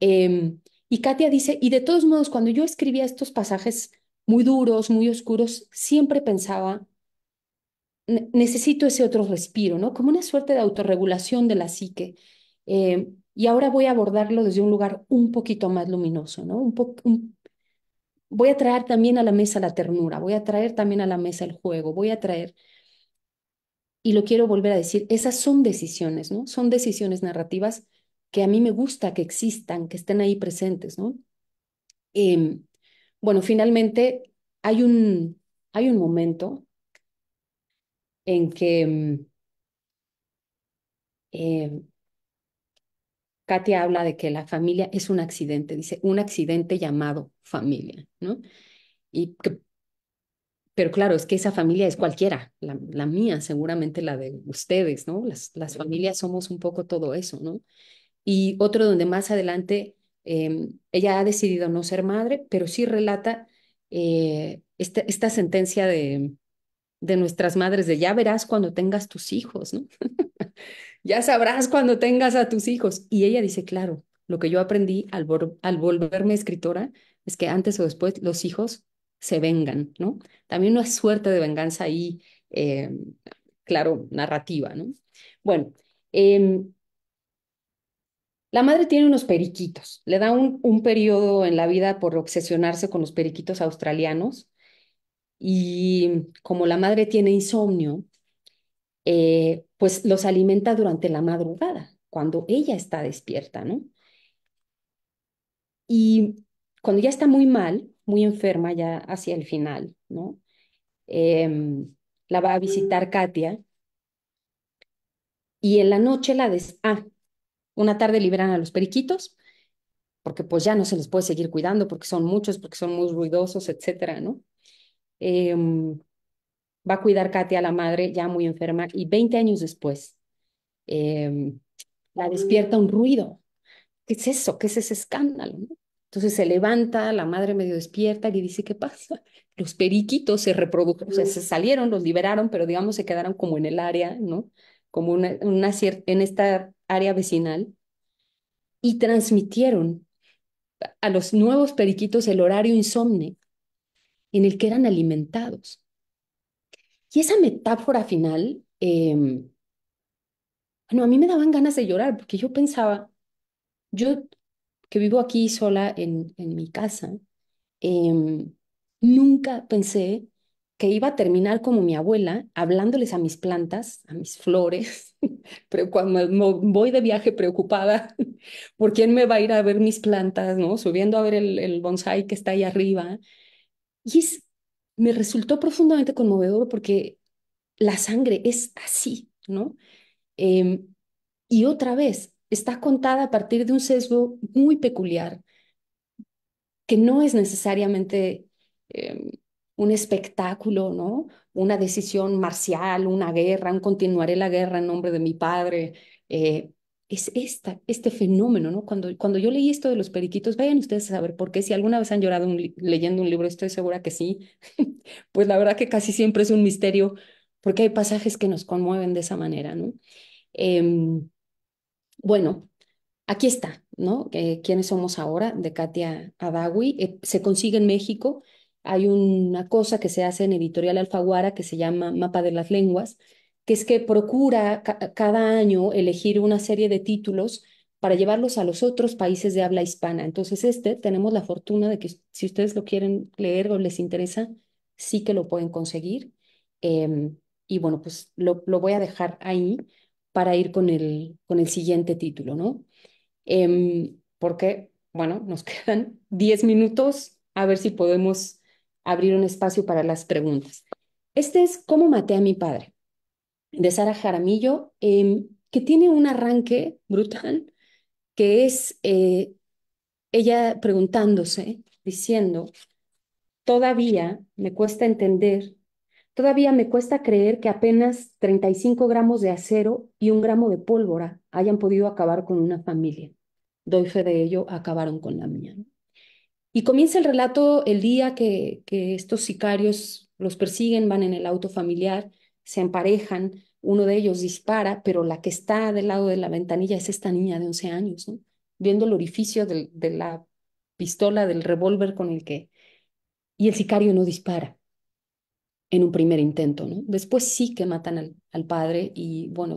Em, y Katia dice, y de todos modos, cuando yo escribía estos pasajes, muy duros, muy oscuros, siempre pensaba, necesito ese otro respiro, ¿no? Como una suerte de autorregulación de la psique. Eh, y ahora voy a abordarlo desde un lugar un poquito más luminoso, ¿no? Un Voy a traer también a la mesa la ternura, voy a traer también a la mesa el juego, voy a traer... Y lo quiero volver a decir, esas son decisiones, ¿no? Son decisiones narrativas que a mí me gusta que existan, que estén ahí presentes, ¿no? Eh, bueno, finalmente hay un, hay un momento en que mm, eh, Katia habla de que la familia es un accidente, dice un accidente llamado familia, ¿no? Y pero claro, es que esa familia es cualquiera, la, la mía, seguramente la de ustedes, ¿no? Las, las familias somos un poco todo eso, ¿no? Y otro donde más adelante Em, ella ha decidido no ser madre, pero sí relata eh, este, esta, sentencia de, nuestras madres de ya verás cuando tengas tus hijos, ¿no? ya sabrás cuando tengas a tus hijos. Y ella dice, claro, lo que yo aprendí al, al volverme escritora es que antes o después los hijos se vengan, ¿no? También una suerte de venganza ahí, em, claro, narrativa, ¿no? Bueno, eh, la madre tiene unos periquitos, le da un, periodo en la vida por obsesionarse con los periquitos australianos y como la madre tiene insomnio, eh, pues los alimenta durante la madrugada, cuando ella está despierta, ¿no? Y cuando ya está muy mal, muy enferma ya hacia el final, ¿no? Em, la va a visitar Katia. Y en la noche la des... Ah, una tarde liberan a los periquitos, porque pues ya no se les puede seguir cuidando, porque son muchos, porque son muy ruidosos, etcétera, ¿no? Em, va a cuidar Katia a la madre, ya muy enferma, y 20 años después em, la despierta un ruido. ¿Qué es eso? ¿Qué es ese escándalo? Entonces se levanta, la madre medio despierta y dice, ¿qué pasa? Los periquitos se reprodujeron, se salieron, los liberaron, pero digamos se quedaron como en el área, ¿no? Como una en esta área vecinal y transmitieron a los nuevos periquitos el horario insomne en el que eran alimentados. Y esa metáfora final, em, bueno, a mí me daban ganas de llorar porque yo pensaba, yo que vivo aquí sola en, mi casa, em, nunca pensé que iba a terminar como mi abuela, hablándoles a mis plantas, a mis flores, pero cuando voy de viaje preocupada por quién me va a ir a ver mis plantas, ¿no? Subiendo a ver el, bonsai que está ahí arriba. Y es, me resultó profundamente conmovedor porque la sangre es así, ¿no? Em, y otra vez, está contada a partir de un sesgo muy peculiar, que no es necesariamente... Em, un espectáculo, ¿no? Una decisión marcial, una guerra, un continuaré la guerra en nombre de mi padre. Eh, es esta, este fenómeno, ¿no? Cuando, cuando yo leí esto de los periquitos, vayan ustedes a saber por qué, si alguna vez han llorado leyendo un libro, estoy segura que sí, pues la verdad que casi siempre es un misterio, porque hay pasajes que nos conmueven de esa manera, ¿no? Em, bueno, aquí está, ¿no? Eh, ¿Quiénes somos ahora? De Katia Adawi, eh, se consigue en México, hay una cosa que se hace en Editorial Alfaguara que se llama Mapa de las Lenguas, que es que procura cada año elegir una serie de títulos para llevarlos a los otros países de habla hispana. Entonces, este tenemos la fortuna de que si ustedes lo quieren leer o les interesa, sí que lo pueden conseguir. Em, y bueno, pues lo, lo, voy a dejar ahí para ir con el, con el siguiente título, ¿no? Em, porque, bueno, nos quedan 10 minutos, a ver si podemos abrir un espacio para las preguntas. Este es Cómo maté a mi padre, de Sara Jaramillo, em, que tiene un arranque brutal, que es eh, ella preguntándose, diciendo, todavía me cuesta entender, todavía me cuesta creer que apenas 35 gramos de acero y un gramo de pólvora hayan podido acabar con una familia. Doy fe de ello, acabaron con la mía. Y comienza el relato el día que, que estos sicarios los persiguen, van en el auto familiar, se emparejan, uno de ellos dispara, pero la que está del lado de la ventanilla es esta niña de 11 años, viendo el orificio de, la pistola, del revólver con el que... Y el sicario no dispara en un primer intento, ¿no? Después sí que matan al, padre y bueno,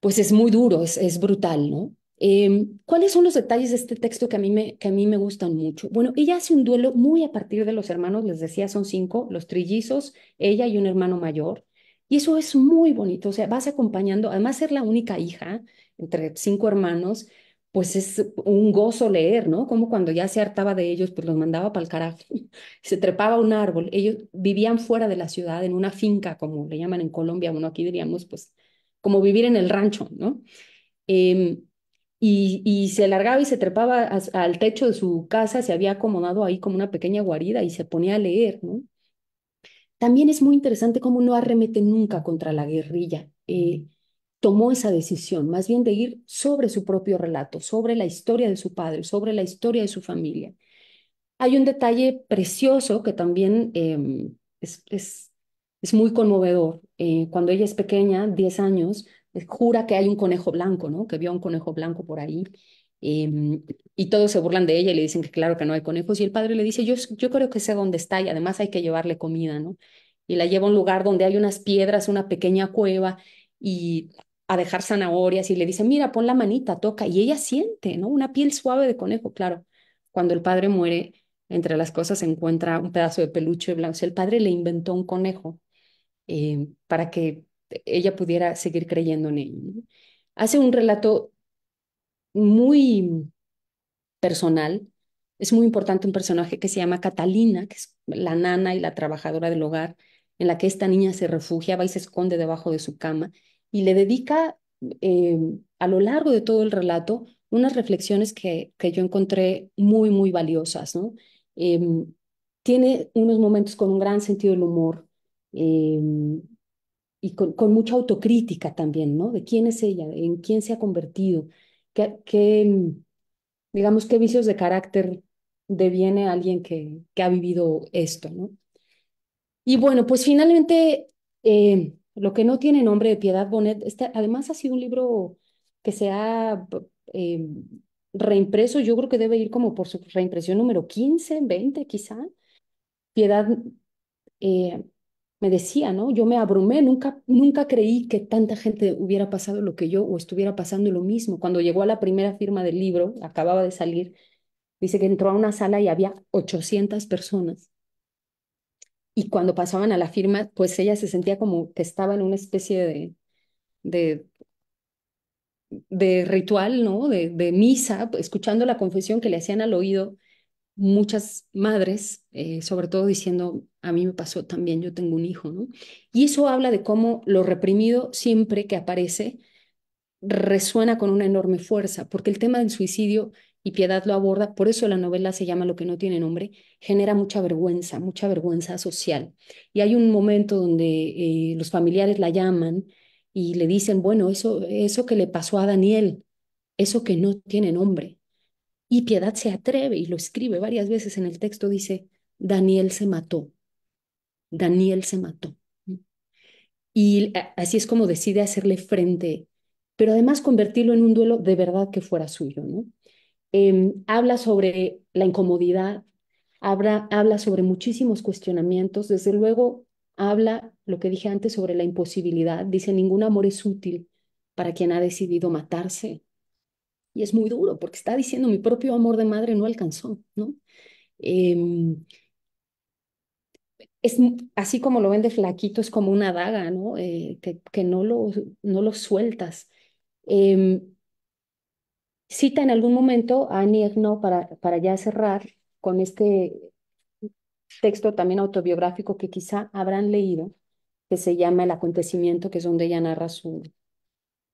pues es muy duro, es brutal, ¿no? Em, ¿Cuáles son los detalles de este texto que a, mí me, que a mí me gustan mucho? Bueno, ella hace un duelo muy a partir de los hermanos, les decía, son cinco, los trillizos, ella y un hermano mayor. Y eso es muy bonito, o sea, vas acompañando, además ser la única hija entre cinco hermanos, pues es un gozo leer, ¿no? Como cuando ya se hartaba de ellos, pues los mandaba para el carajo, se trepaba un árbol, ellos vivían fuera de la ciudad, en una finca, como le llaman en Colombia, bueno, aquí diríamos, pues como vivir en el rancho, ¿no? Eh, y, se largaba y se trepaba al techo de su casa, se había acomodado ahí como una pequeña guarida y se ponía a leer, ¿no? También es muy interesante cómo no arremete nunca contra la guerrilla. Eh, tomó esa decisión, más bien de ir sobre su propio relato, sobre la historia de su padre, sobre la historia de su familia. Hay un detalle precioso que también em, es, es, muy conmovedor. Eh, cuando ella es pequeña, 10 años, eh, jura que hay un conejo blanco, ¿no? Que vio un conejo blanco por ahí. Em, y todos se burlan de ella y le dicen que claro que no hay conejos. Y el padre le dice, yo, yo creo que sé dónde está y además hay que llevarle comida, ¿no? Y la lleva a un lugar donde hay unas piedras, una pequeña cueva y a dejar zanahorias y le dice, mira, pon la manita, toca. Y ella siente, ¿no? Una piel suave de conejo, claro. Cuando el padre muere, entre las cosas se encuentra un pedazo de peluche blanco. el padre le inventó un conejo eh, para que este, ella pudiera seguir creyendo en él Hace un relato muy personal. Es muy importante un personaje que se llama Catalina, que es la nana y la trabajadora del hogar, en la que esta niña se va y se esconde debajo de su cama, y le dedica eh, a lo largo de todo el relato unas reflexiones que, que yo encontré muy, muy valiosas. Em, tiene unos momentos con un gran sentido del humor, em, y con, mucha autocrítica también, ¿no? De quién es ella, en quién se ha convertido, qué, mm, digamos, qué vicios de carácter deviene alguien que, ha vivido esto, ¿no? Y bueno, pues finalmente, eh, lo que no tiene nombre de Piedad Bonet, este, además ha sido un libro que se ha eh, reimpreso, yo creo que debe ir como por su reimpresión número 15, 20 quizá. Piedad eh, me decía, ¿no? Yo me abrumé, nunca, nunca creí que tanta gente hubiera pasado lo que yo o estuviera pasando lo mismo. Cuando llegó a la primera firma del libro, acababa de salir, dice que entró a una sala y había 800 personas. Y cuando pasaban a la firma, pues ella se sentía como que estaba en una especie de, de, de ritual, ¿no? De, de misa, escuchando la confesión que le hacían al oído muchas madres, eh, sobre todo diciendo, a mí me pasó también, yo tengo un hijo, ¿no? Y eso habla de cómo lo reprimido siempre que aparece resuena con una enorme fuerza, porque el tema del suicidio, y Piedad lo aborda, por eso la novela se llama Lo que no tiene nombre, genera mucha vergüenza, mucha vergüenza social. Y hay un momento donde eh, los familiares la llaman y le dicen, bueno, eso, eso que le pasó a Daniel, eso que no tiene nombre. Y Piedad se atreve y lo escribe varias veces en el texto, dice, Daniel se mató. Daniel se mató. Y así es como decide hacerle frente, pero además convertirlo en un duelo de verdad que fuera suyo. ¿no? Em, habla sobre la incomodidad, habla, habla sobre muchísimos cuestionamientos, desde luego habla lo que dije antes sobre la imposibilidad, dice ningún amor es útil para quien ha decidido matarse. Y es muy duro porque está diciendo mi propio amor de madre no alcanzó, ¿no? Em, es así como lo ven de flaquito, es como una daga, ¿no? Eh, que, no, lo, no lo sueltas. Em, cita en algún momento a Annie para, para ya cerrar con este texto también autobiográfico que quizá habrán leído, que se llama El acontecimiento, que es donde ella narra su,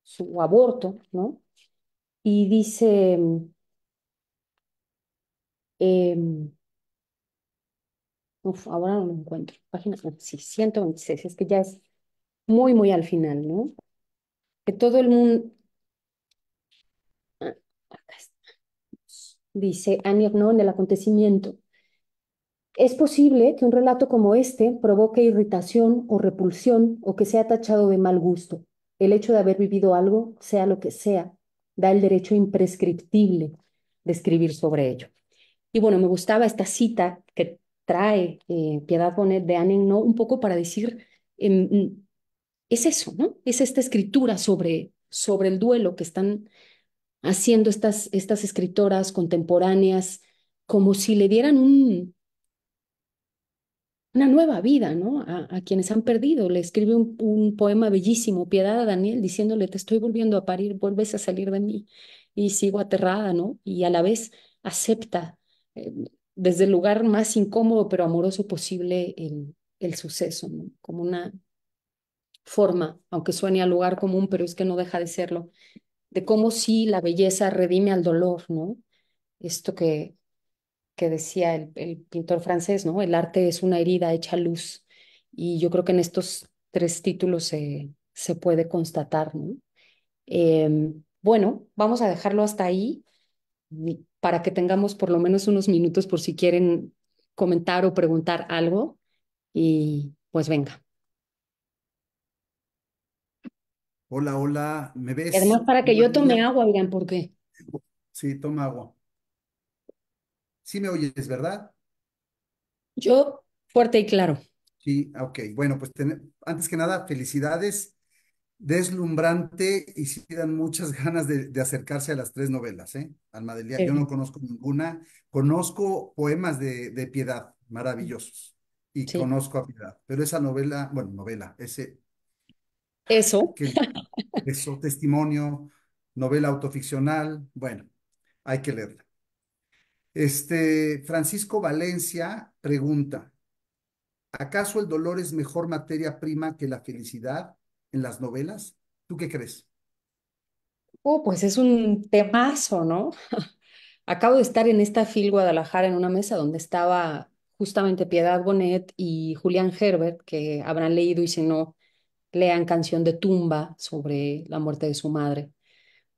su aborto, ¿no? Y dice... Em, ahora no lo encuentro. Página, 126, ah, es que ya es muy, muy al final, ¿no? Que todo el mundo... Ah, Dice Annie ¿no? en el acontecimiento. Es posible que un relato como este provoque irritación o repulsión o que sea tachado de mal gusto. El hecho de haber vivido algo, sea lo que sea, da el derecho imprescriptible de escribir sobre ello. Y bueno, me gustaba esta cita que trae eh, Piedad Bonet de anne ¿no? Un poco para decir, em, mm, es eso, ¿no? Es esta escritura sobre, sobre el duelo que están haciendo estas, estas escritoras contemporáneas, como si le dieran un, una nueva vida, ¿no? A, quienes han perdido. Le escribe un, poema bellísimo, Piedad a Daniel, diciéndole, te estoy volviendo a parir, vuelves a salir de mí. Y sigo aterrada, ¿no? Y a la vez acepta em, desde el lugar más incómodo pero amoroso posible en el suceso, como una forma, aunque suene al lugar común, pero es que no deja de serlo, de cómo sí la belleza redime al dolor, ¿no? Esto que, que decía el, pintor francés, ¿no? El arte es una herida hecha luz. Y yo creo que en estos tres títulos se, puede constatar, ¿no? Em, bueno, vamos a dejarlo hasta ahí para que tengamos por lo menos unos minutos por si quieren comentar o preguntar algo. Y pues venga. Hola, hola, ¿me ves? Además, para que yo tome agua, miren, ¿por qué? Sí, toma agua. Sí me oyes, ¿verdad? Yo fuerte y claro. Sí, ok. Bueno, pues antes que nada, felicidades deslumbrante y sí dan muchas ganas de, acercarse a las tres novelas, ¿eh? Alma del Día. Yo no conozco ninguna, conozco poemas de, de Piedad maravillosos y conozco a Piedad, pero esa novela, bueno, novela, ese... Eso. eso, testimonio, novela autoficcional, bueno, hay que leerla. Este, Francisco Valencia pregunta, ¿acaso el dolor es mejor materia prima que la felicidad? en las novelas? ¿Tú qué crees? Oh, pues es un temazo, ¿no? Acabo de estar en esta FIL Guadalajara en una mesa donde estaba justamente Piedad Bonet y Julián Herbert, que habrán leído y si no, lean Canción de Tumba sobre la muerte de su madre,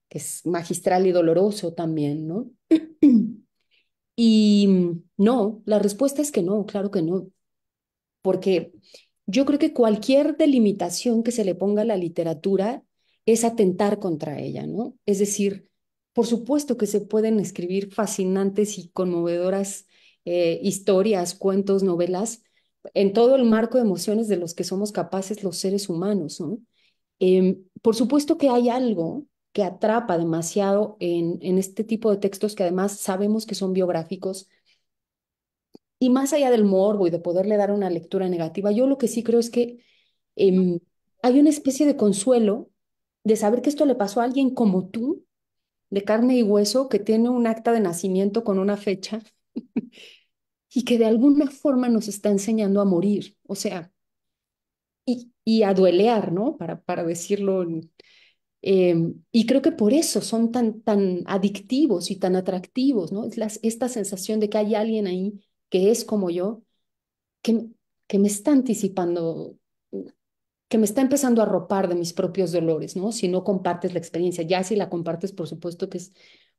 que es magistral y doloroso también, ¿no? Y mm, no, la respuesta es que no, claro que no, porque yo creo que cualquier delimitación que se le ponga a la literatura es atentar contra ella, ¿no? Es decir, por supuesto que se pueden escribir fascinantes y conmovedoras eh, historias, cuentos, novelas, en todo el marco de emociones de los que somos capaces los seres humanos, ¿no? Em, por supuesto que hay algo que atrapa demasiado en este tipo de textos que además sabemos que son biográficos, y más allá del morbo y de poderle dar una lectura negativa, yo lo que sí creo es que em, hay una especie de consuelo de saber que esto le pasó a alguien como tú, de carne y hueso, que tiene un acta de nacimiento con una fecha y que de alguna forma nos está enseñando a morir, o sea, y, a duelear, ¿no? Para, para decirlo. Em, y creo que por eso son tan, tan adictivos y tan atractivos, ¿no? esta sensación de que hay alguien ahí que es como yo, que, que me está anticipando, que me está empezando a ropar de mis propios dolores, ¿no? Si no compartes la experiencia, ya si la compartes, por supuesto que es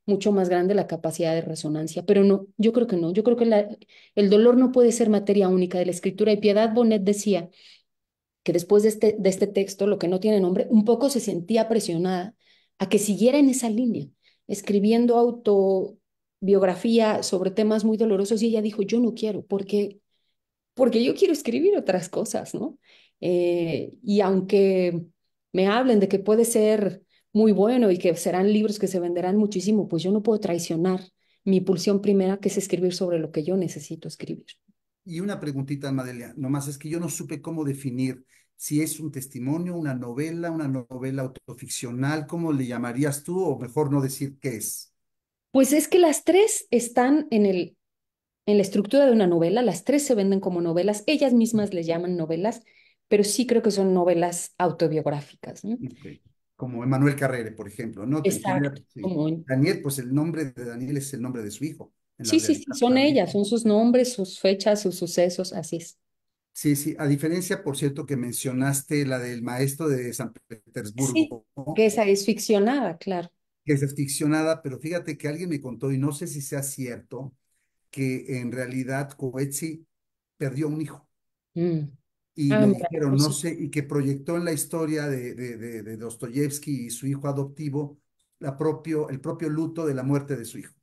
mucho más grande la capacidad de resonancia, pero no, yo creo que no, yo creo que la, el dolor no puede ser materia única de la escritura y Piedad Bonet decía que después de este, de este texto, lo que no tiene nombre, un poco se sentía presionada a que siguiera en esa línea, escribiendo auto biografía sobre temas muy dolorosos y ella dijo, yo no quiero, porque, porque yo quiero escribir otras cosas, ¿no? Eh, y aunque me hablen de que puede ser muy bueno y que serán libros que se venderán muchísimo, pues yo no puedo traicionar mi pulsión primera, que es escribir sobre lo que yo necesito escribir. Y una preguntita, Madelia, nomás es que yo no supe cómo definir si es un testimonio, una novela, una novela autoficcional, ¿cómo le llamarías tú? O mejor no decir qué es. Pues es que las tres están en, el, en la estructura de una novela, las tres se venden como novelas, ellas mismas les llaman novelas, pero sí creo que son novelas autobiográficas. Como Emanuel Carrere, por ejemplo, ¿no? Exacto. Daniel, pues el nombre de Daniel es el nombre de su hijo. Sí, sí, sí, son ellas, son sus nombres, sus fechas, sus sucesos, así es. Sí, sí, a diferencia, por cierto, que mencionaste la del maestro de San Petersburgo. que esa es ficcionada, claro que es ficcionada, pero fíjate que alguien me contó, y no sé si sea cierto, que en realidad Coetzee perdió un hijo. Mm. Y ah, me dijeron, pues no sé, y que proyectó en la historia de, de, Dostoyevsky y su hijo adoptivo la propio, el propio luto de la muerte de su hijo.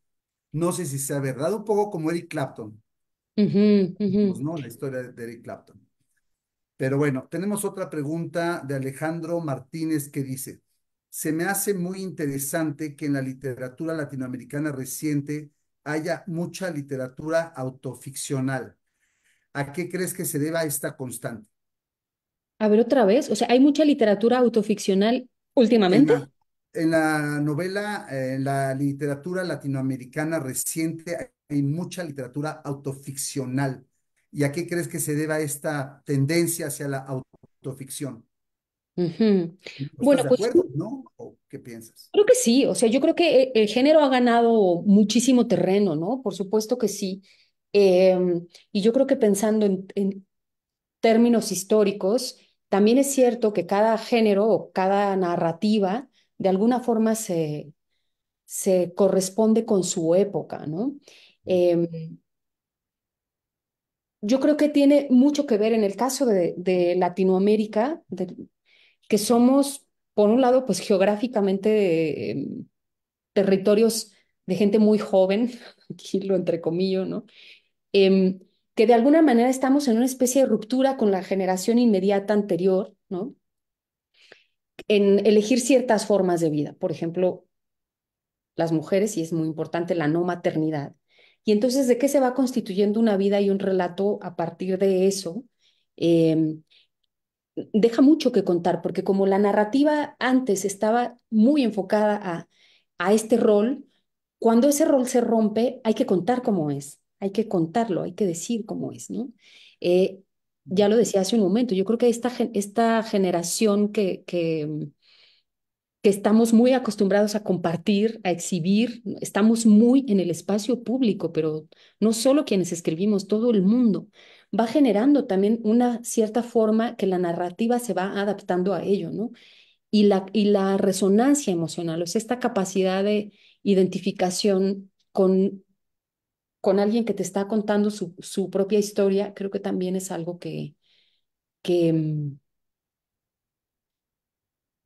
No sé si sea verdad, un poco como Eric Clapton. Pues, ¿no? La historia de Eric Clapton. Pero bueno, tenemos otra pregunta de Alejandro Martínez que dice, se me hace muy interesante que en la literatura latinoamericana reciente haya mucha literatura autoficcional. ¿A qué crees que se deba esta constante? A ver otra vez, o sea, ¿hay mucha literatura autoficcional últimamente? En la, novela, en la literatura latinoamericana reciente hay mucha literatura autoficcional. ¿Y a qué crees que se deba esta tendencia hacia la autoficción? Bueno, ¿Estás de pues no? qué piensas? creo que sí, o sea, yo creo que el género ha ganado muchísimo terreno, ¿no? Por supuesto que sí. Em, y yo creo que pensando en, términos históricos, también es cierto que cada género o cada narrativa de alguna forma se, se corresponde con su época, ¿no? Em, yo creo que tiene mucho que ver en el caso de, de Latinoamérica, de, que somos, por un lado, pues geográficamente em, territorios de gente muy joven, aquí lo entrecomillo, ¿no? Em, que de alguna manera estamos en una especie de ruptura con la generación inmediata anterior, ¿no? En elegir ciertas formas de vida, por ejemplo, las mujeres, y es muy importante la no maternidad. Y entonces, ¿de qué se va constituyendo una vida y un relato a partir de eso? Em, deja mucho que contar, porque como la narrativa antes estaba muy enfocada a, este rol, cuando ese rol se rompe, hay que contar cómo es, hay que contarlo, hay que decir cómo es, ¿no? Eh, ya lo decía hace un momento, yo creo que esta, generación que, que, que estamos muy acostumbrados a compartir, a exhibir, estamos muy en el espacio público, pero no solo quienes escribimos, todo el mundo va generando también una cierta forma que la narrativa se va adaptando a ello, ¿no? Y la, y la resonancia emocional, o sea, esta capacidad de identificación con, con alguien que te está contando su, propia historia, creo que también es algo que, que, mm,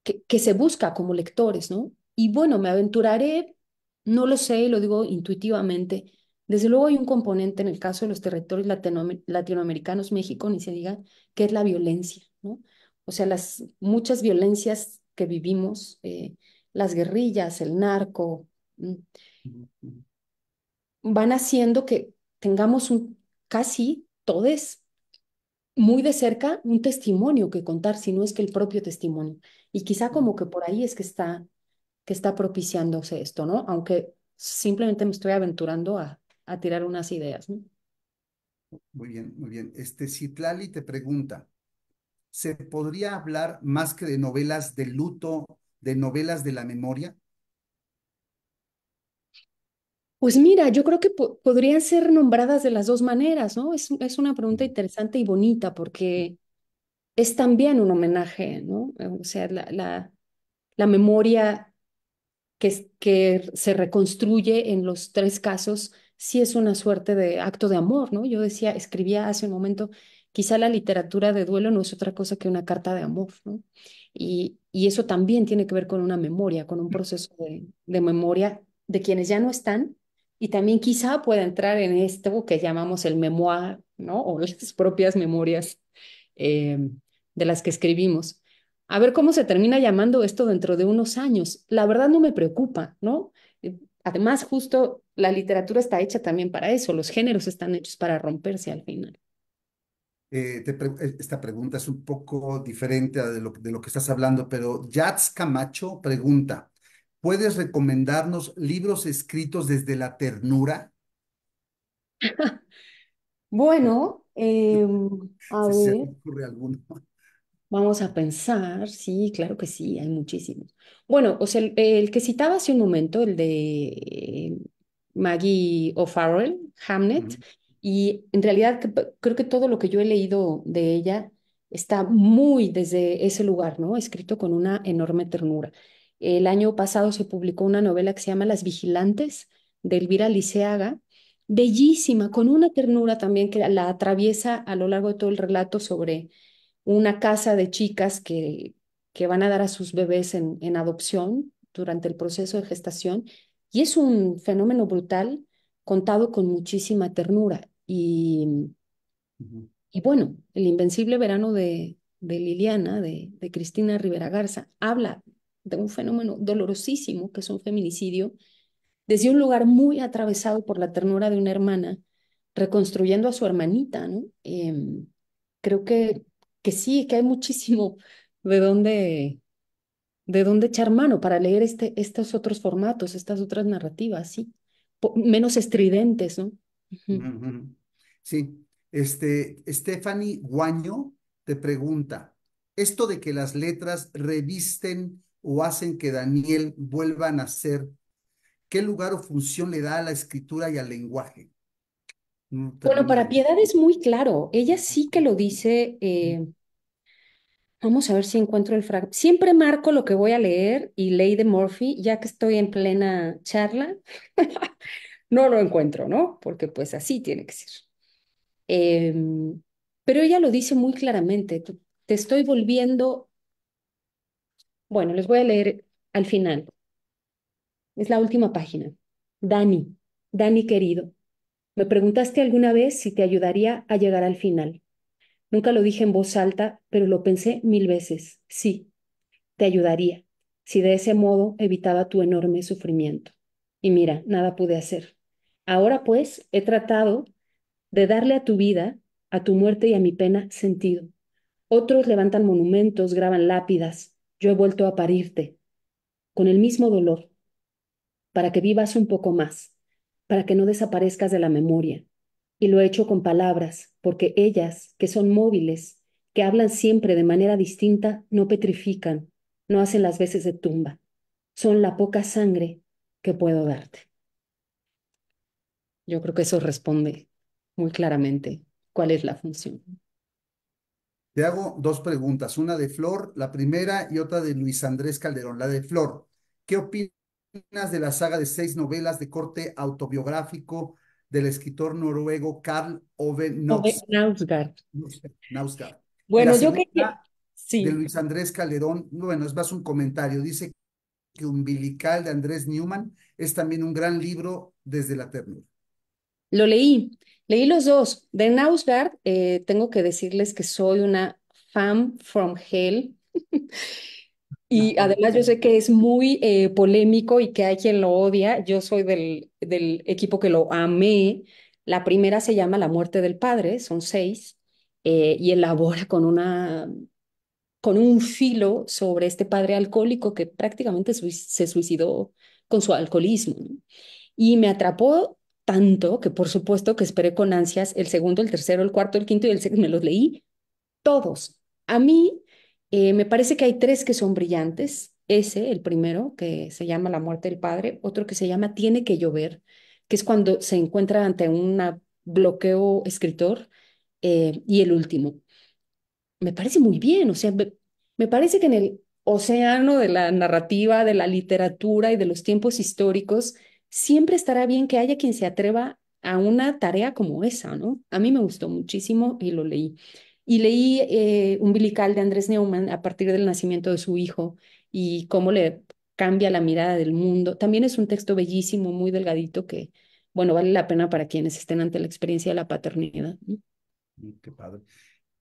que, que se busca como lectores, ¿no? Y bueno, me aventuraré, no lo sé, lo digo intuitivamente, desde luego hay un componente en el caso de los territorios latinoamericanos, México, ni se diga, que es la violencia, ¿no? O sea, las muchas violencias que vivimos, eh, las guerrillas, el narco, mm, van haciendo que tengamos un casi todos muy de cerca un testimonio que contar, si no es que el propio testimonio. Y quizá como que por ahí es que está, que está propiciándose esto, ¿no? Aunque simplemente me estoy aventurando a, a tirar unas ideas. Muy bien, muy bien. Este Citlali te pregunta, ¿se podría hablar más que de novelas de luto, de novelas de la memoria? Pues mira, yo creo que podrían ser nombradas de las dos maneras, ¿no? Es, es una pregunta mm. interesante y bonita porque es también un homenaje, ¿no? Eh, o sea, la, la, la memoria que, que se reconstruye en los tres casos sí es una suerte de acto de amor, ¿no? Yo decía, escribía hace un momento, quizá la literatura de duelo no es otra cosa que una carta de amor, ¿no? Y, eso también tiene que ver con una memoria, con un mm. proceso de, memoria de quienes ya no están y también quizá pueda entrar en esto que llamamos el memoir, ¿no? O las propias memorias em, de las que escribimos. A ver cómo se termina llamando esto dentro de unos años. La verdad no me preocupa, ¿no? Además, justo la literatura está hecha también para eso, los géneros están hechos para romperse al final. Eh, eh, esta pregunta es un poco diferente a de lo, de lo que estás hablando, pero Yats Camacho pregunta, ¿puedes recomendarnos libros escritos desde la ternura? bueno, em, a ocurre alguno. Vamos a pensar, sí, claro que sí, hay muchísimos. Bueno, o sea, el, que citaba hace un momento, el de Maggie O'Farrell, Hamnet, y en realidad creo que todo lo que yo he leído de ella está muy desde ese lugar, ¿no? Escrito con una enorme ternura. El año pasado se publicó una novela que se llama Las Vigilantes, de Elvira Liceaga, bellísima, con una ternura también que la atraviesa a lo largo de todo el relato sobre una casa de chicas que, que van a dar a sus bebés en, adopción durante el proceso de gestación. Y es un fenómeno brutal contado con muchísima ternura. Y, y bueno, el invencible verano de, Liliana, de, Cristina Rivera Garza, habla de un fenómeno dolorosísimo que es un feminicidio, desde un lugar muy atravesado por la ternura de una hermana, reconstruyendo a su hermanita, ¿no? Em, creo que que sí, que hay muchísimo de dónde, de dónde echar mano para leer este, estos otros formatos, estas otras narrativas, sí, menos estridentes, ¿no? Sí, este, Stephanie Guaño te pregunta, esto de que las letras revisten o hacen que Daniel vuelva a nacer, ¿qué lugar o función le da a la escritura y al lenguaje? Mm, bueno, para Piedad es muy claro. Ella sí que lo dice. Eh, vamos a ver si encuentro el fragmento. Siempre marco lo que voy a leer y ley de Murphy, ya que estoy en plena charla. no lo encuentro, ¿no? Porque pues así tiene que ser. Em, pero ella lo dice muy claramente. Te estoy volviendo... Bueno, les voy a leer al final. Es la última página. Dani, Dani querido. Me preguntaste alguna vez si te ayudaría a llegar al final. Nunca lo dije en voz alta, pero lo pensé mil veces. Sí, te ayudaría, si de ese modo evitaba tu enorme sufrimiento. Y mira, nada pude hacer. Ahora pues he tratado de darle a tu vida, a tu muerte y a mi pena sentido. Otros levantan monumentos, graban lápidas. Yo he vuelto a parirte, con el mismo dolor, para que vivas un poco más, para que no desaparezcas de la memoria. Y lo he hecho con palabras, porque ellas, que son móviles, que hablan siempre de manera distinta, no petrifican, no hacen las veces de tumba. Son la poca sangre que puedo darte. Yo creo que eso responde muy claramente cuál es la función. Te hago dos preguntas, una de Flor, la primera y otra de Luis Andrés Calderón. La de Flor, ¿qué opinas de la saga de seis novelas de corte autobiográfico del escritor noruego Carl Ove Nausgaard. Bueno, yo que Sí. De Luis Andrés Calderón, bueno, es más un comentario, dice que Umbilical de Andrés Newman es también un gran libro desde la ternura. Lo leí, leí los dos. De Nausgaard, eh, tengo que decirles que soy una fan from hell. Y además yo sé que es muy eh, polémico y que hay quien lo odia. Yo soy del, del equipo que lo amé. La primera se llama La muerte del padre, son seis, eh, y elabora con una con un filo sobre este padre alcohólico que prácticamente se suicidó con su alcoholismo. Y me atrapó tanto que por supuesto que esperé con ansias el segundo, el tercero, el cuarto, el quinto y el sexto, me los leí todos. A mí eh, me parece que hay tres que son brillantes. Ese, el primero, que se llama La muerte del padre, otro que se llama Tiene que llover, que es cuando se encuentra ante un bloqueo escritor, eh, y el último. Me parece muy bien, o sea, me, me parece que en el océano de la narrativa, de la literatura y de los tiempos históricos, siempre estará bien que haya quien se atreva a una tarea como esa, ¿no? A mí me gustó muchísimo y lo leí. Y leí eh, Umbilical de Andrés Neumann a partir del nacimiento de su hijo y cómo le cambia la mirada del mundo. También es un texto bellísimo, muy delgadito, que, bueno, vale la pena para quienes estén ante la experiencia de la paternidad. Mm, qué padre.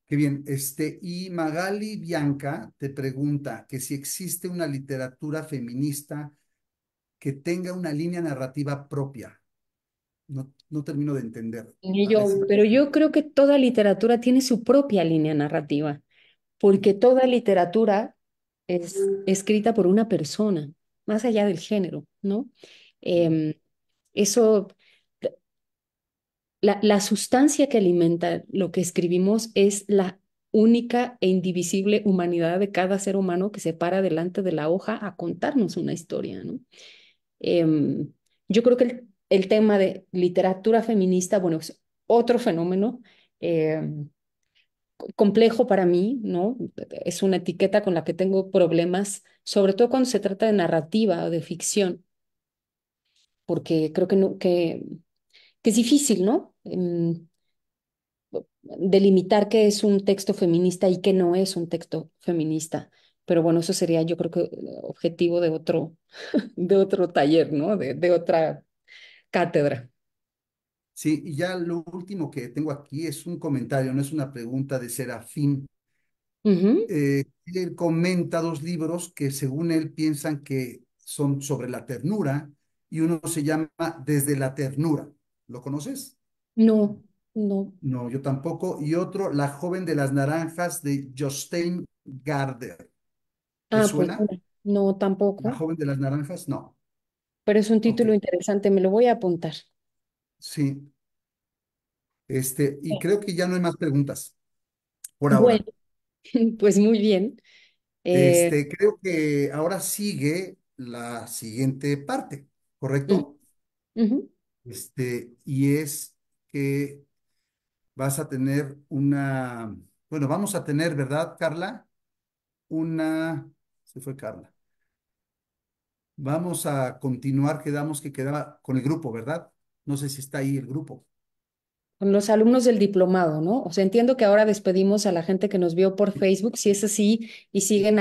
Qué bien. Este, y Magali Bianca te pregunta que si existe una literatura feminista que tenga una línea narrativa propia. No, no termino de entender. pero yo creo que toda literatura tiene su propia línea narrativa, porque toda literatura es escrita por una persona, más allá del género, ¿no? Em, eso, la, sustancia que alimenta lo que escribimos es la única e indivisible humanidad de cada ser humano que se para delante de la hoja a contarnos una historia, ¿no? Em, yo creo que el el tema de literatura feminista, bueno, es otro fenómeno eh, complejo para mí, ¿no? Es una etiqueta con la que tengo problemas, sobre todo cuando se trata de narrativa o de ficción, porque creo que, que, que es difícil, ¿no? Em, delimitar qué es un texto feminista y qué no es un texto feminista. Pero bueno, eso sería yo creo que eh, objetivo de otro, de otro taller, ¿no? de, de otra cátedra. Sí, y ya lo último que tengo aquí es un comentario, no es una pregunta de Serafín. Eh, él comenta dos libros que según él piensan que son sobre la ternura y uno se llama Desde la ternura. ¿Lo conoces? No, no. No, yo tampoco. Y otro, La joven de las naranjas de Jostein Garder. ¿Te ah, pues suena? no, tampoco. La joven de las naranjas, no pero es un título interesante, me lo voy a apuntar. Sí. Este, y creo que ya no hay más preguntas por ahora. Bueno, pues muy bien. Eh, este, creo que ahora sigue la siguiente parte, ¿correcto? Este, y es que vas a tener una, bueno, vamos a tener, ¿verdad, Carla? Una, se fue Carla. Vamos a continuar, quedamos que quedaba con el grupo, ¿verdad? No sé si está ahí el grupo. Con los alumnos del diplomado, ¿no? O sea, entiendo que ahora despedimos a la gente que nos vio por Facebook, si es así, y siguen